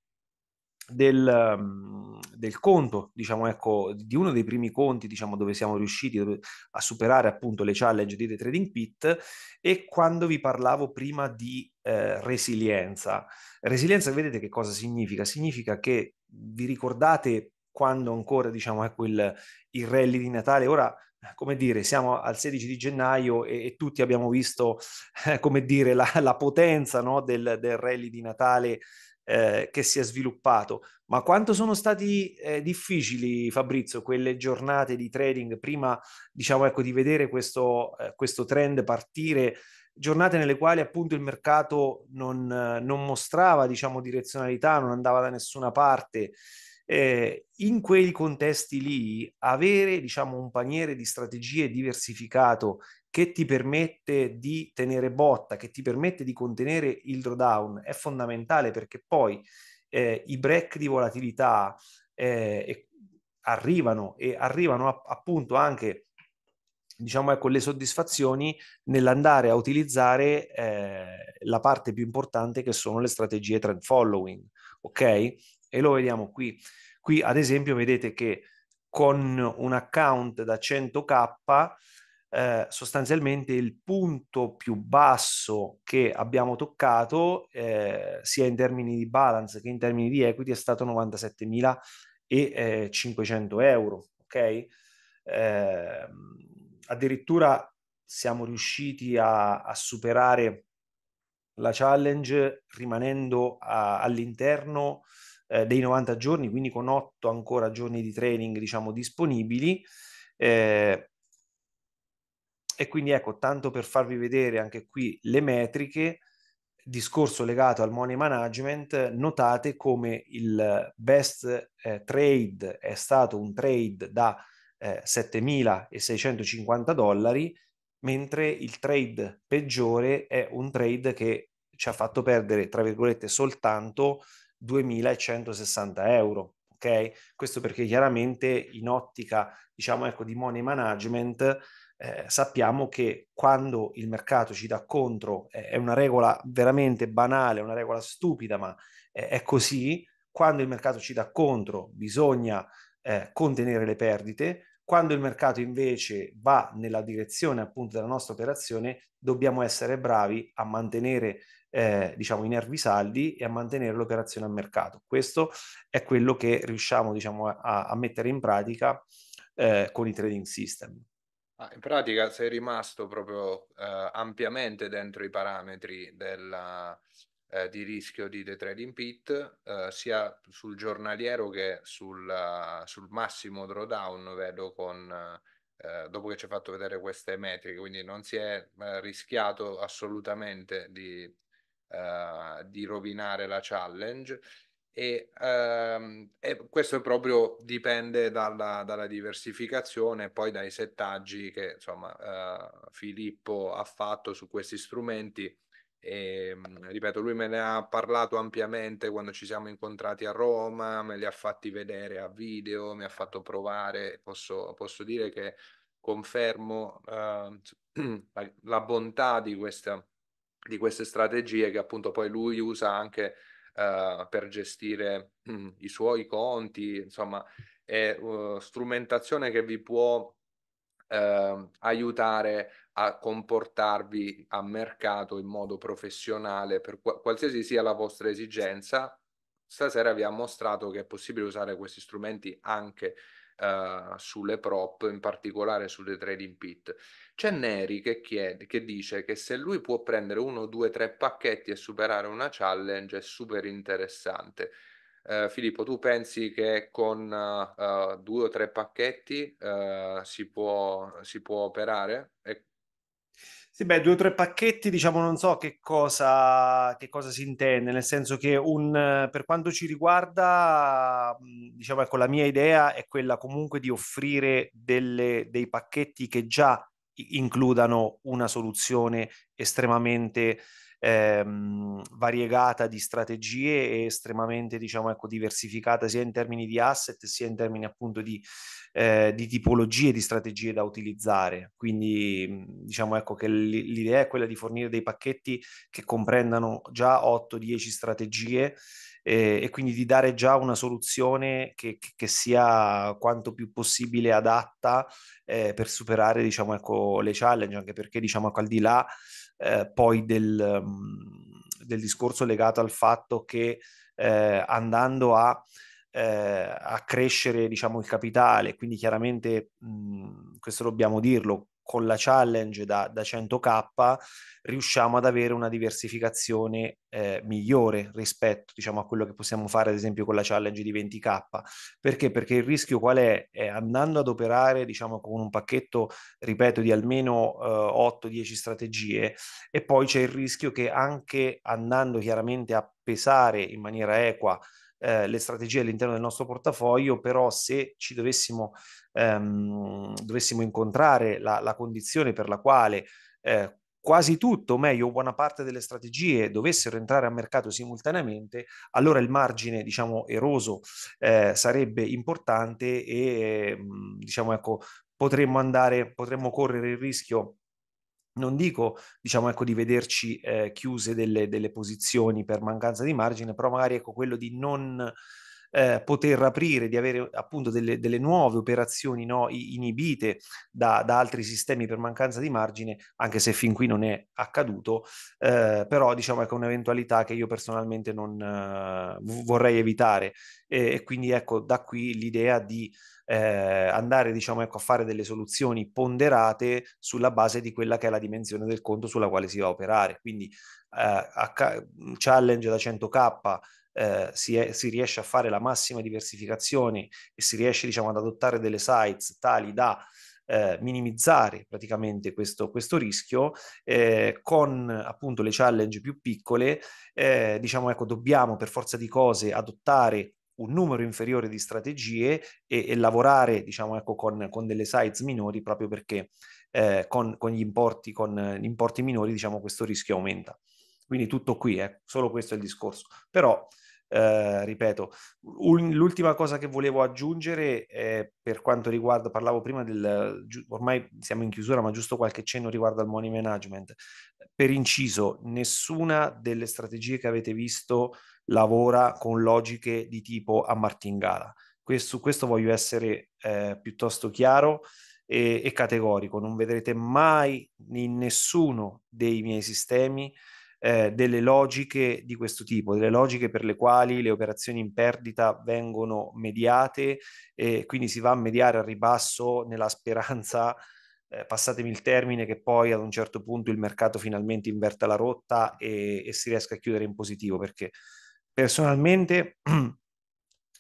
del, mm, del, conto, diciamo, ecco, di uno dei primi conti, diciamo, dove siamo riusciti a superare appunto le challenge di The Trading Pit e quando vi parlavo prima di eh, resilienza. Resilienza, vedete che cosa significa? Significa che vi ricordate quando ancora diciamo è ecco, quel il rally di Natale, ora come dire, siamo al 16 di gennaio e, e tutti abbiamo visto, eh, come dire, la, la potenza no, del, del, rally di Natale eh, che si è sviluppato. Ma quanto sono stati eh, difficili, Fabrizio, quelle giornate di trading prima, diciamo, ecco, di vedere questo, eh, questo trend partire giornate nelle quali appunto il mercato non, non mostrava diciamo, direzionalità, non andava da nessuna parte. Eh, in quei contesti lì avere diciamo, un paniere di strategie diversificato che ti permette di tenere botta, che ti permette di contenere il drawdown è fondamentale perché poi eh, i break di volatilità eh, arrivano e arrivano a, appunto anche diciamo ecco, le soddisfazioni nell'andare a utilizzare eh, la parte più importante che sono le strategie trend following, ok? E lo vediamo qui. Qui ad esempio vedete che con un account da 100k eh, sostanzialmente il punto più basso che abbiamo toccato eh, sia in termini di balance che in termini di equity è stato 97.500 eh, euro, ok? Ehm, addirittura siamo riusciti a, a superare la challenge rimanendo a, all'interno eh, dei 90 giorni, quindi con 8 ancora giorni di training diciamo disponibili. Eh, e quindi ecco, tanto per farvi vedere anche qui le metriche, discorso legato al money management, notate come il best eh, trade è stato un trade da 7.650 eh, dollari, mentre il trade peggiore è un trade che ci ha fatto perdere, tra virgolette, soltanto 2.160 euro. Ok? Questo perché chiaramente in ottica, diciamo, ecco, di money management eh, sappiamo che quando il mercato ci dà contro eh, è una regola veramente banale, una regola stupida, ma eh, è così. Quando il mercato ci dà contro, bisogna eh, contenere le perdite, quando il mercato invece va nella direzione appunto della nostra operazione, dobbiamo essere bravi a mantenere eh, diciamo, i nervi saldi e a mantenere l'operazione a mercato. Questo è quello che riusciamo diciamo, a, a mettere in pratica eh, con i trading system. Ah, in pratica sei rimasto proprio eh, ampiamente dentro i parametri della, eh, di rischio di The Trading Pit, eh, sia sul giornaliero che sul, uh, sul massimo drawdown, vedo con, uh, dopo che ci ha fatto vedere queste metriche, quindi non si è uh, rischiato assolutamente di, di, rovinare la challenge. E, ehm, e questo proprio dipende dalla, dalla, diversificazione e poi dai settaggi che insomma Filippo ha fatto su questi strumenti e, ehm, ripeto, lui me ne ha parlato ampiamente quando ci siamo incontrati a Roma, me li ha fatti vedere a video, mi ha fatto provare, posso, posso dire che confermo uh, la, la, bontà di, questa, di, queste strategie che appunto poi lui usa anche uh, per gestire uh, i suoi conti, insomma è eh, strumentazione che vi può eh, aiutare a comportarvi a mercato in modo professionale per qualsiasi sia la vostra esigenza. Stasera vi ha mostrato che è possibile usare questi strumenti anche Uh, sulle prop, in particolare sulle trading pit. C'è Neri che, chiede, che dice che se lui può prendere uno, due, tre pacchetti e superare una challenge è super interessante. Eh, Filippo, tu pensi che con uh, due o tre pacchetti uh, si, può, si, può, operare? E... Sì, beh, due o tre pacchetti, diciamo, non so che cosa, che cosa si intende, nel senso che un, per quanto ci riguarda, diciamo, ecco, la mia idea è quella comunque di offrire delle, dei pacchetti che già includano una soluzione estremamente ehm, variegata di strategie e estremamente diciamo, ecco, diversificata sia in termini di asset sia in termini appunto di, eh, di tipologie di strategie da utilizzare. Quindi mhmm, diciamo ecco, che l'idea è quella di fornire dei pacchetti che comprendano già 8-10 strategie eh, e quindi di dare già una soluzione che, che, che sia quanto più possibile adatta eh, per superare diciamo, ecco, le challenge, anche perché diciamo, ecco, al di là eh, poi del, mm, del, discorso legato al fatto che eh, andando a eh, accrescere diciamo, il capitale, quindi chiaramente mh, mm, questo dobbiamo dirlo, con la challenge da, da 100k riusciamo ad avere una diversificazione eh, migliore rispetto diciamo, a quello che possiamo fare ad esempio con la challenge di 20k perché perché il rischio qual è, è andando ad operare diciamo con un pacchetto ripeto di almeno eh, 8-10 strategie e poi c'è il rischio che anche andando chiaramente a pesare in maniera equa eh, le strategie all'interno del nostro portafoglio, però se ci dovessimo, ehm, dovessimo incontrare la, la, condizione per la quale eh, quasi tutto, o meglio buona parte delle strategie dovessero entrare a mercato simultaneamente, allora il margine diciamo, eroso eh, sarebbe importante e ehm, diciamo, ecco, potremmo, andare, potremmo correre il rischio non dico diciamo, ecco, di vederci eh, chiuse delle, delle, posizioni per mancanza di margine, però magari ecco, quello di non eh, poter aprire, di avere appunto delle, delle nuove operazioni no, inibite da, da, altri sistemi per mancanza di margine, anche se fin qui non è accaduto, eh, però diciamo ecco, è un'eventualità che io personalmente non eh, vorrei evitare e, e quindi ecco da qui l'idea di eh, andare diciamo, ecco, a fare delle soluzioni ponderate sulla base di quella che è la dimensione del conto sulla quale si va a operare. Quindi eh, challenge da 100k, eh, si, è, si, riesce a fare la massima diversificazione e si riesce diciamo, ad adottare delle sites tali da eh, minimizzare praticamente questo, questo rischio eh, con appunto le challenge più piccole eh, diciamo ecco dobbiamo per forza di cose adottare un numero inferiore di strategie e, e lavorare diciamo, ecco, con, con, delle size minori proprio perché eh, con, con, gli importi, con gli importi minori diciamo, questo rischio aumenta. Quindi tutto qui, eh, solo questo è il discorso. Però, eh, ripeto, un, l'ultima cosa che volevo aggiungere è per quanto riguarda, parlavo prima del, ormai siamo in chiusura, ma giusto qualche cenno riguardo al money management. Per inciso, nessuna delle strategie che avete visto lavora con logiche di tipo a martingala. Questo, su questo voglio essere eh, piuttosto chiaro e, e, categorico. Non vedrete mai in nessuno dei miei sistemi eh, delle logiche di questo tipo, delle logiche per le quali le operazioni in perdita vengono mediate e quindi si va a mediare al ribasso nella speranza eh, passatemi il termine, che poi ad un certo punto il mercato finalmente inverta la rotta e, e si riesca a chiudere in positivo, perché Personalmente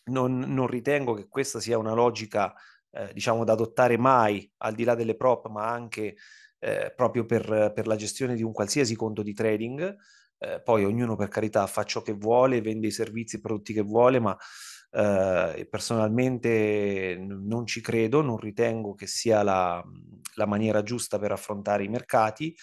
non, non ritengo che questa sia una logica eh, diciamo da adottare mai al di là delle prop ma anche eh, proprio per, per, la gestione di un qualsiasi conto di trading eh, poi ognuno per carità fa ciò che vuole vende i servizi e i prodotti che vuole ma eh, personalmente non ci credo non ritengo che sia la, la maniera giusta per affrontare i mercati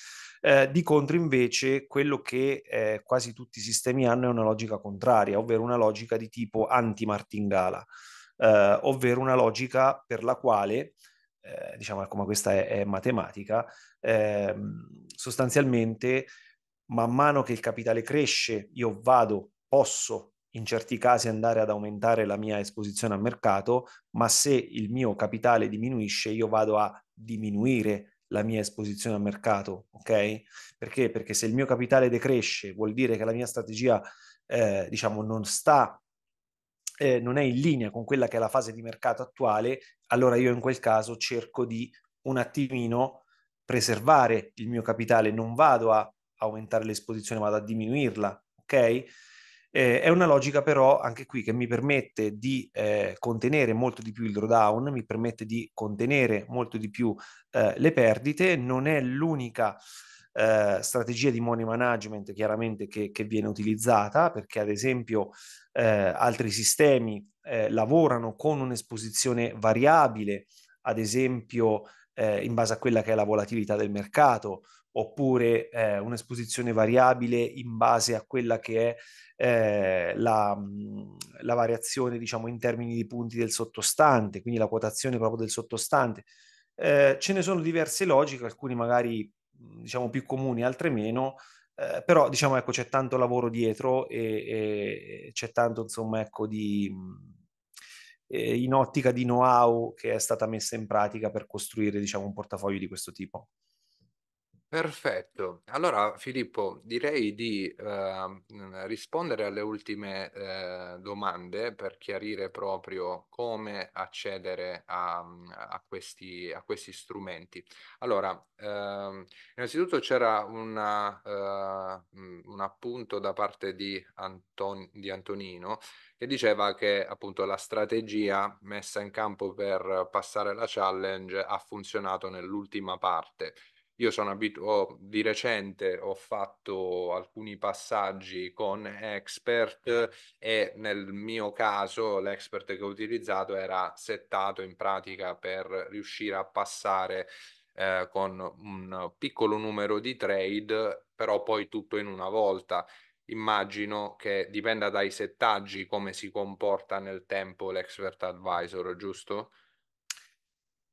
eh, di contro invece quello che eh, quasi tutti i sistemi hanno è una logica contraria, ovvero una logica di tipo anti-martingala, eh, ovvero una logica per la quale, eh, diciamo come questa è, è matematica, ehm, sostanzialmente man mano che il capitale cresce io vado, posso in certi casi andare ad aumentare la mia esposizione al mercato, ma se il mio capitale diminuisce io vado a diminuire la mia esposizione al mercato, ok? Perché? Perché se il mio capitale decresce vuol dire che la mia strategia, eh, diciamo, non sta, eh, non è in linea con quella che è la fase di mercato attuale, allora io in quel caso cerco di un attimino preservare il mio capitale, non vado a aumentare l'esposizione, vado a diminuirla, ok? Eh, è una logica però anche qui che mi permette di eh, contenere molto di più il drawdown, mi permette di contenere molto di più eh, le perdite, non è l'unica eh, strategia di money management chiaramente che, che viene utilizzata perché ad esempio eh, altri sistemi eh, lavorano con un'esposizione variabile, ad esempio in base a quella che è la volatilità del mercato oppure eh, un'esposizione variabile in base a quella che è eh, la, mhmm, la, variazione diciamo in termini di punti del sottostante, quindi la quotazione proprio del sottostante. Eh, ce ne sono diverse logiche, alcune magari mhmm, diciamo più comuni, altre meno, eh, però diciamo ecco c'è tanto lavoro dietro e, e c'è tanto insomma ecco di mhmm, eh, in ottica di know-how che è stata messa in pratica per costruire diciamo un portafoglio di questo tipo. Perfetto. Allora, Filippo, direi di eh, rispondere alle ultime eh, domande per chiarire proprio come accedere a, mhmm, a, questi, a questi, strumenti. Allora, eh, innanzitutto c'era una, ehm, mhmm, un appunto da parte di, Anton di Antonino che diceva che appunto la strategia messa in campo per passare la challenge ha funzionato nell'ultima parte io sono abituato, di recente ho fatto alcuni passaggi con expert e nel mio caso l'expert che ho utilizzato era settato in pratica per riuscire a passare eh, con un piccolo numero di trade, però poi tutto in una volta immagino che dipenda dai settaggi come si comporta nel tempo l'expert advisor, giusto?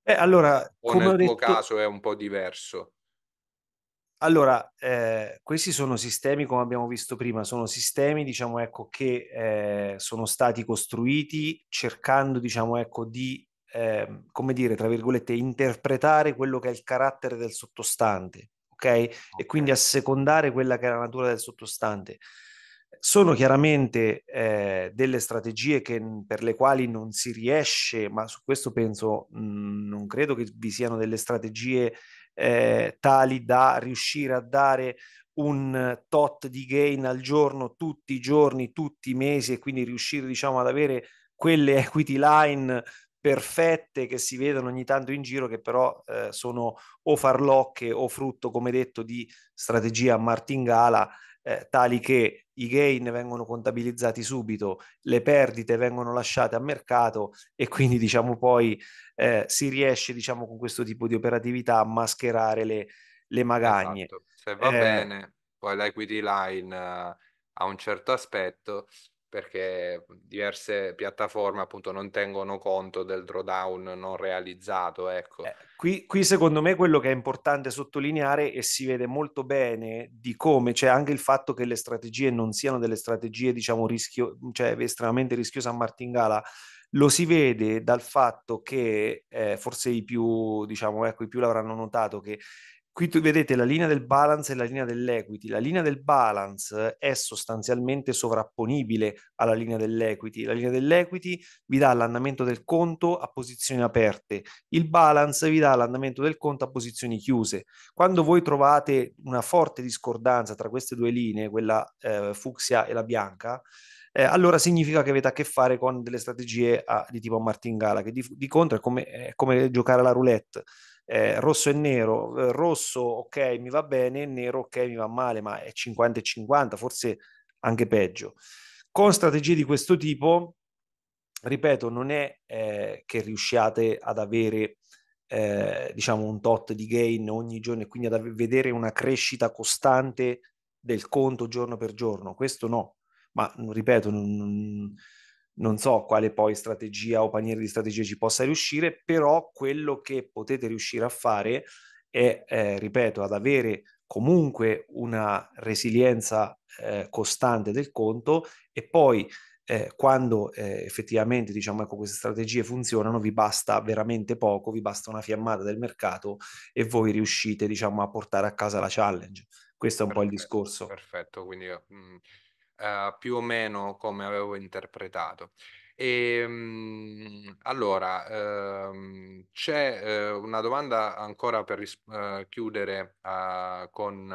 Beh, allora, O come nel tuo detto, caso è un po' diverso? Allora, eh, questi sono sistemi, come abbiamo visto prima, sono sistemi, diciamo, ecco, che eh, sono stati costruiti cercando, diciamo, ecco, di, ehm, come dire, tra virgolette, interpretare quello che è il carattere del sottostante, ok? E quindi assecondare quella che è la natura del sottostante sono chiaramente eh, delle strategie che, per le quali non si riesce, ma su questo penso, mh, mm, non credo che vi siano delle strategie eh, tali da riuscire a dare un tot di gain al giorno tutti i giorni, tutti i mesi e quindi riuscire diciamo ad avere quelle equity line perfette che si vedono ogni tanto in giro che però eh, sono o farlocche o frutto come detto di strategia martingala eh, tali che i gain vengono contabilizzati subito, le perdite vengono lasciate a mercato e quindi diciamo poi eh, si riesce diciamo con questo tipo di operatività a mascherare le, le magagne. Esatto. Se va eh, bene, poi l'equity line uh, ha un certo aspetto, perché diverse piattaforme appunto non tengono conto del drawdown non realizzato. Ecco. Eh, qui, qui, secondo me quello che è importante sottolineare e si vede molto bene di come c'è cioè anche il fatto che le strategie non siano delle strategie diciamo rischio, cioè estremamente rischiose a martingala, lo si vede dal fatto che eh, forse i più, diciamo, ecco, i più l'avranno notato che Qui vedete la linea del balance e la linea dell'equity. La linea del balance è sostanzialmente sovrapponibile alla linea dell'equity. La linea dell'equity vi dà l'andamento del conto a posizioni aperte. Il balance vi dà l'andamento del conto a posizioni chiuse. Quando voi trovate una forte discordanza tra queste due linee, quella eh, fucsia e la bianca, eh, allora significa che avete a che fare con delle strategie a, ah, di tipo martingala, che di, di contro è come, è come giocare alla roulette eh, rosso e nero, eh, rosso ok mi va bene, nero ok mi va male, ma è 50 e 50, forse anche peggio. Con strategie di questo tipo, ripeto, non è eh, che riusciate ad avere eh, diciamo un tot di gain ogni giorno e quindi ad vedere una crescita costante del conto giorno per giorno, questo no, ma mm, ripeto, non, non so quale poi strategia o paniere di strategie ci possa riuscire, però quello che potete riuscire a fare è, eh, ripeto, ad avere comunque una resilienza eh, costante del conto e poi eh, quando eh, effettivamente diciamo, ecco, queste strategie funzionano, vi basta veramente poco, vi basta una fiammata del mercato e voi riuscite diciamo, a portare a casa la challenge. Questo è un perfetto, po' il discorso. Perfetto, quindi mh, mm, eh, più o meno come avevo interpretato. E, ehm, mh, allora, ehm, c'è eh, una domanda ancora per ris- eh, chiudere ah, eh, con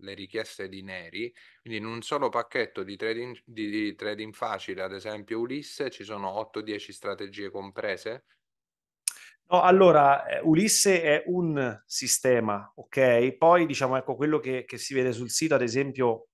le richieste di Neri. Quindi in un solo pacchetto di trading, di, di trading facile, ad esempio Ulisse, ci sono 8-10 strategie comprese? No, allora, eh, Ulisse è un sistema, ok? Poi diciamo, ecco, quello che, che si vede sul sito, ad esempio,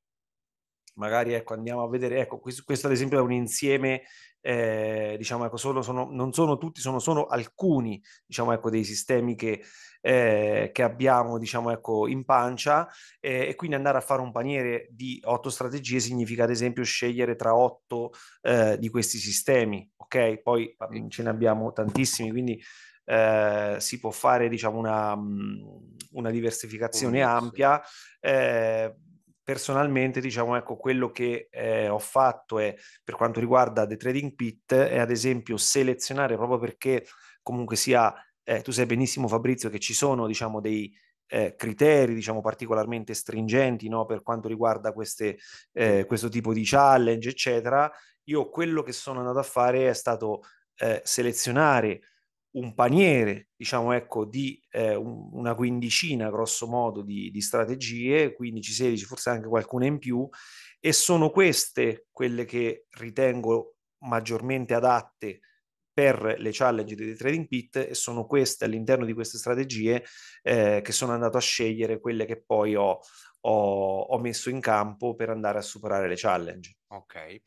magari ecco, andiamo a vedere, ecco, questo, questo ad esempio è un insieme, eh, diciamo, ecco, solo, sono, non sono tutti, sono solo alcuni, diciamo, ecco, dei sistemi che, eh, che abbiamo, diciamo, ecco, in pancia eh, e quindi andare a fare un paniere di otto strategie significa ad esempio scegliere tra otto eh, di questi sistemi, ok? Poi mm, ce ne abbiamo tantissimi, quindi... Eh, si può fare diciamo una, mm, una diversificazione ampia eh, personalmente diciamo ecco quello che eh, ho fatto è per quanto riguarda The Trading Pit è ad esempio selezionare proprio perché comunque sia eh, tu sai benissimo Fabrizio che ci sono diciamo dei eh, criteri diciamo particolarmente stringenti no, per quanto riguarda queste, eh, questo tipo di challenge eccetera io quello che sono andato a fare è stato eh, selezionare un paniere, diciamo ecco, di eh, un, una quindicina grosso modo di, di strategie, 15-16, forse anche qualcuna in più, e sono queste quelle che ritengo maggiormente adatte per le challenge dei trading pit e sono queste all'interno di queste strategie eh, che sono andato a scegliere quelle che poi ho, ho, ho messo in campo per andare a superare le challenge. Ok.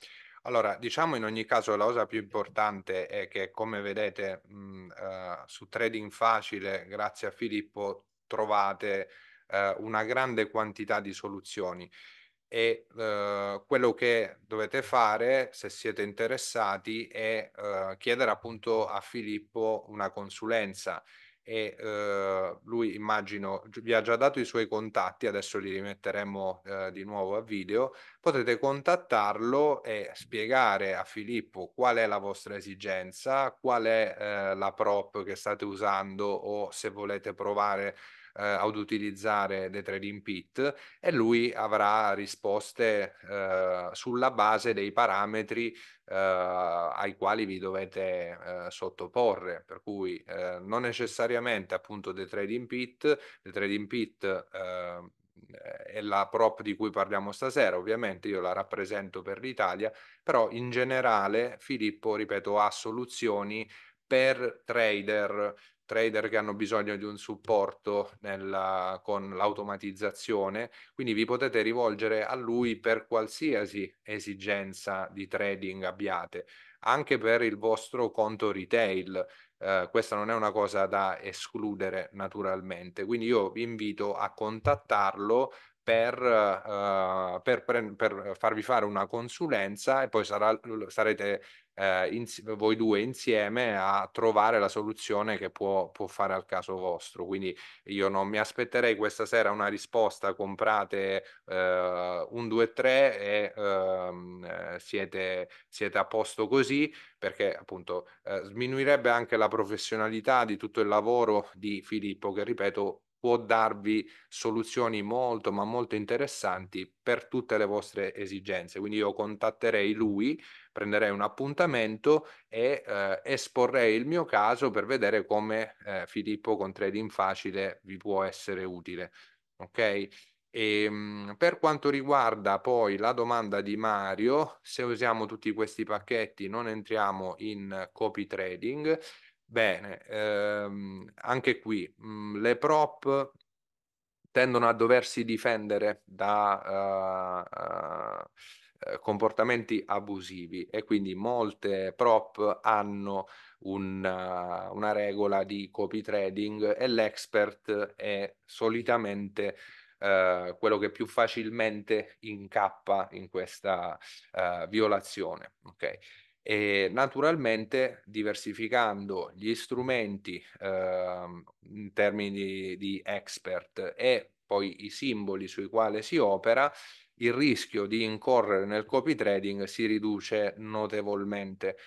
Allora, diciamo in ogni caso la cosa più importante è che come vedete mh, mhmm, eh, su Trading Facile, grazie a Filippo, trovate eh, una grande quantità di soluzioni e eh, quello che dovete fare se siete interessati è eh, chiedere appunto a Filippo una consulenza e eh, lui immagino vi ha già dato i suoi contatti, adesso li rimetteremo eh, di nuovo a video, potete contattarlo e spiegare a Filippo qual è la vostra esigenza, qual è eh, la prop che state usando o se volete provare eh, ad utilizzare The trading pit e lui avrà risposte eh, sulla base dei parametri eh, ai quali vi dovete eh, sottoporre, per cui eh, non necessariamente appunto The trading pit, The trading pit eh, è la prop di cui parliamo stasera, ovviamente io la rappresento per l'Italia, però in generale Filippo, ripeto, ha soluzioni per trader, trader che hanno bisogno di un supporto nella, con l'automatizzazione, quindi vi potete rivolgere a lui per qualsiasi esigenza di trading abbiate, anche per il vostro conto retail. Eh, questa non è una cosa da escludere naturalmente, quindi io vi invito a contattarlo per, eh, per, per farvi fare una consulenza e poi sarà, sarete eh, in, voi due insieme a trovare la soluzione che può, può, fare al caso vostro. Quindi io non mi aspetterei questa sera una risposta, comprate eh, un 2-3 e ehm, eh, siete, siete, a posto così, perché appunto eh, sminuirebbe anche la professionalità di tutto il lavoro di Filippo che, ripeto, può darvi soluzioni molto ma molto interessanti per tutte le vostre esigenze. Quindi io contatterei lui prenderei un appuntamento e eh, esporrei il mio caso per vedere come eh, Filippo con trading facile vi può essere utile. Ok? E, ehm, per quanto riguarda poi la domanda di Mario, se usiamo tutti questi pacchetti non entriamo in copy trading. Bene, ehm, anche qui mh, mm, le prop tendono a doversi difendere da... Uh, uh, eh, comportamenti abusivi e quindi molte prop hanno un, eh, una regola di copy trading e l'expert è solitamente Uh, quello che più facilmente incappa in questa uh, violazione. Okay? E naturalmente diversificando gli strumenti uh, in termini di, di expert e poi i simboli sui quali si opera, il rischio di incorrere nel copy trading si riduce notevolmente.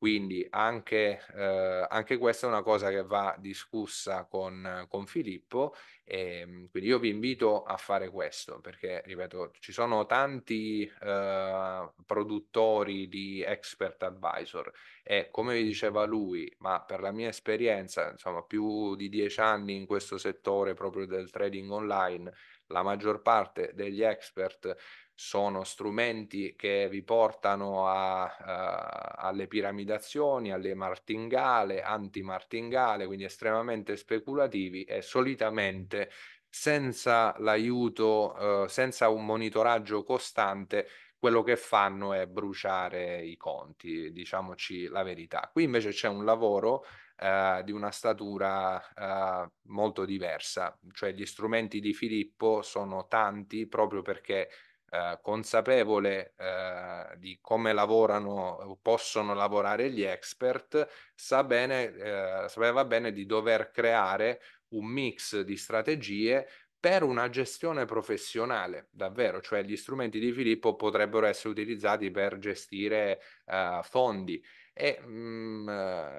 Quindi anche, eh, anche, questa è una cosa che va discussa con, con Filippo e ehm, quindi io vi invito a fare questo perché, ripeto, ci sono tanti eh, produttori di expert advisor e come vi diceva lui, ma per la mia esperienza, insomma, più di dieci anni in questo settore proprio del trading online, la maggior parte degli expert sono strumenti che vi portano a, a, alle piramidazioni, alle martingale, antimartingale, quindi estremamente speculativi e solitamente senza l'aiuto, eh, senza un monitoraggio costante, quello che fanno è bruciare i conti, diciamoci la verità. Qui invece c'è un lavoro eh, di una statura eh, molto diversa, cioè gli strumenti di Filippo sono tanti proprio perché eh, consapevole eh, di come lavorano possono lavorare gli expert, sa bene, eh, sapeva bene di dover creare un mix di strategie per una gestione professionale, davvero, cioè gli strumenti di Filippo potrebbero essere utilizzati per gestire eh, fondi, e mh, mhmm,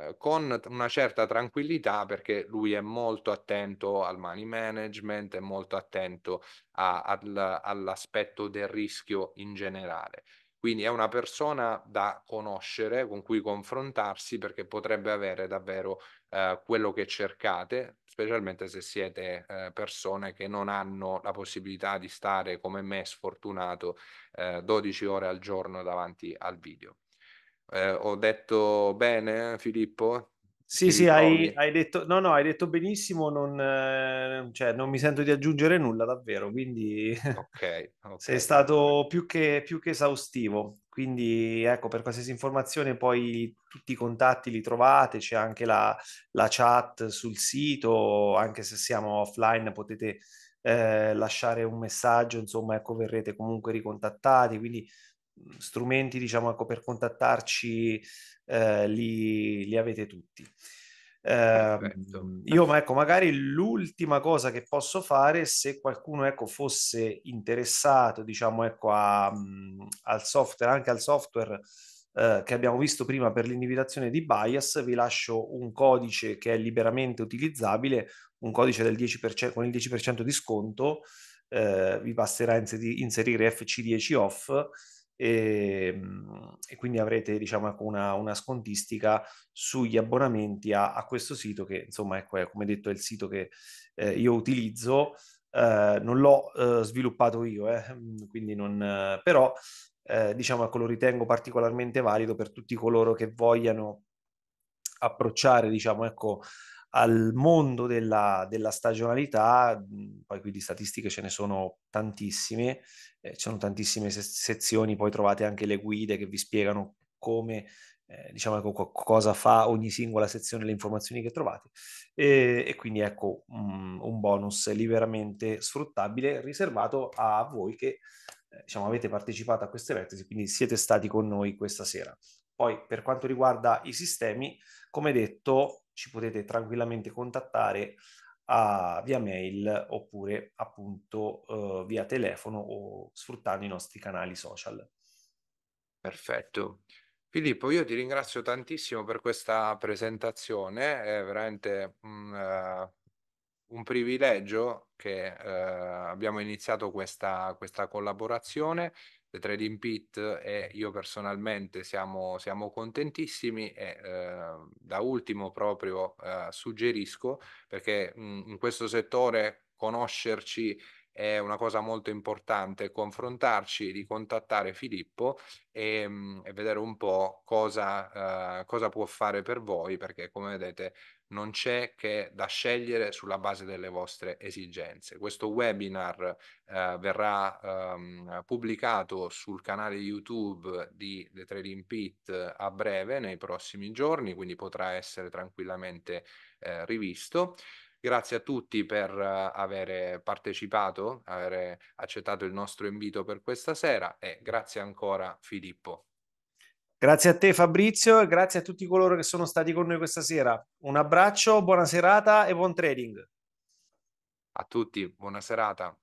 eh, con una certa tranquillità perché lui è molto attento al money management, è molto attento a, al, all'aspetto del rischio in generale. Quindi è una persona da conoscere, con cui confrontarsi, perché potrebbe avere davvero eh, quello che cercate, specialmente se siete eh, persone che non hanno la possibilità di stare come me sfortunato eh, 12 ore al giorno davanti al video. Eh, ho detto bene, Filippo? Sì, Ti sì, hai, hai, detto, no, no, hai detto benissimo, non, eh, cioè, non mi sento di aggiungere nulla davvero, quindi Ok, okay, sei stato più, che, più che esaustivo. Quindi ecco, per qualsiasi informazione poi tutti i contatti li trovate, c'è anche la, la chat sul sito, anche se siamo offline potete eh, lasciare un messaggio, insomma, ecco, verrete comunque ricontattati, quindi strumenti diciamo, ecco, per contattarci eh, li, li, avete tutti. Eh, io, ecco, magari l'ultima cosa che posso fare, se qualcuno ecco, fosse interessato diciamo, ecco, a, mm, al software, anche al software eh, che abbiamo visto prima per l'individuazione di bias, vi lascio un codice che è liberamente utilizzabile, un codice del 10%, con il 10% di sconto, eh, vi basterà inserire FC10 off e, ehm, e quindi avrete diciamo ecco, una, una scontistica sugli abbonamenti a, a, questo sito che insomma ecco è, come detto è il sito che eh, io utilizzo eh, non l'ho eh, sviluppato io eh, mm, quindi non però eh, diciamo ecco lo ritengo particolarmente valido per tutti coloro che vogliano approcciare diciamo ecco al mondo della, della stagionalità, mhmm, poi qui di statistiche ce ne sono tantissime, eh, ci sono tantissime se- sezioni, poi trovate anche le guide che vi spiegano come eh, diciamo ecco, cosa fa ogni singola sezione, le informazioni che trovate e, e quindi ecco un, un bonus liberamente sfruttabile riservato a voi che eh, diciamo, avete partecipato a queste evento quindi siete stati con noi questa sera. Poi per quanto riguarda i sistemi, come detto ci potete tranquillamente contattare a, via mail oppure appunto uh, via telefono o sfruttando i nostri canali social. Perfetto. Filippo, io ti ringrazio tantissimo per questa presentazione, è veramente un, uh, un privilegio che uh, abbiamo iniziato questa, questa collaborazione. The Trading Pit e io personalmente siamo, siamo contentissimi e eh, da ultimo proprio eh, suggerisco perché mh, mm, in questo settore conoscerci è una cosa molto importante, confrontarci, di contattare Filippo e, mh, mm, e vedere un po' cosa, eh, cosa può fare per voi perché come vedete non c'è che da scegliere sulla base delle vostre esigenze. Questo webinar eh, verrà ehm, pubblicato sul canale YouTube di The Trading Pit eh, a breve, nei prossimi giorni, quindi potrà essere tranquillamente eh, rivisto. Grazie a tutti per eh, aver partecipato, aver accettato il nostro invito per questa sera e grazie ancora Filippo. Grazie a te Fabrizio e grazie a tutti coloro che sono stati con noi questa sera. Un abbraccio, buona serata e buon trading. A tutti, buona serata.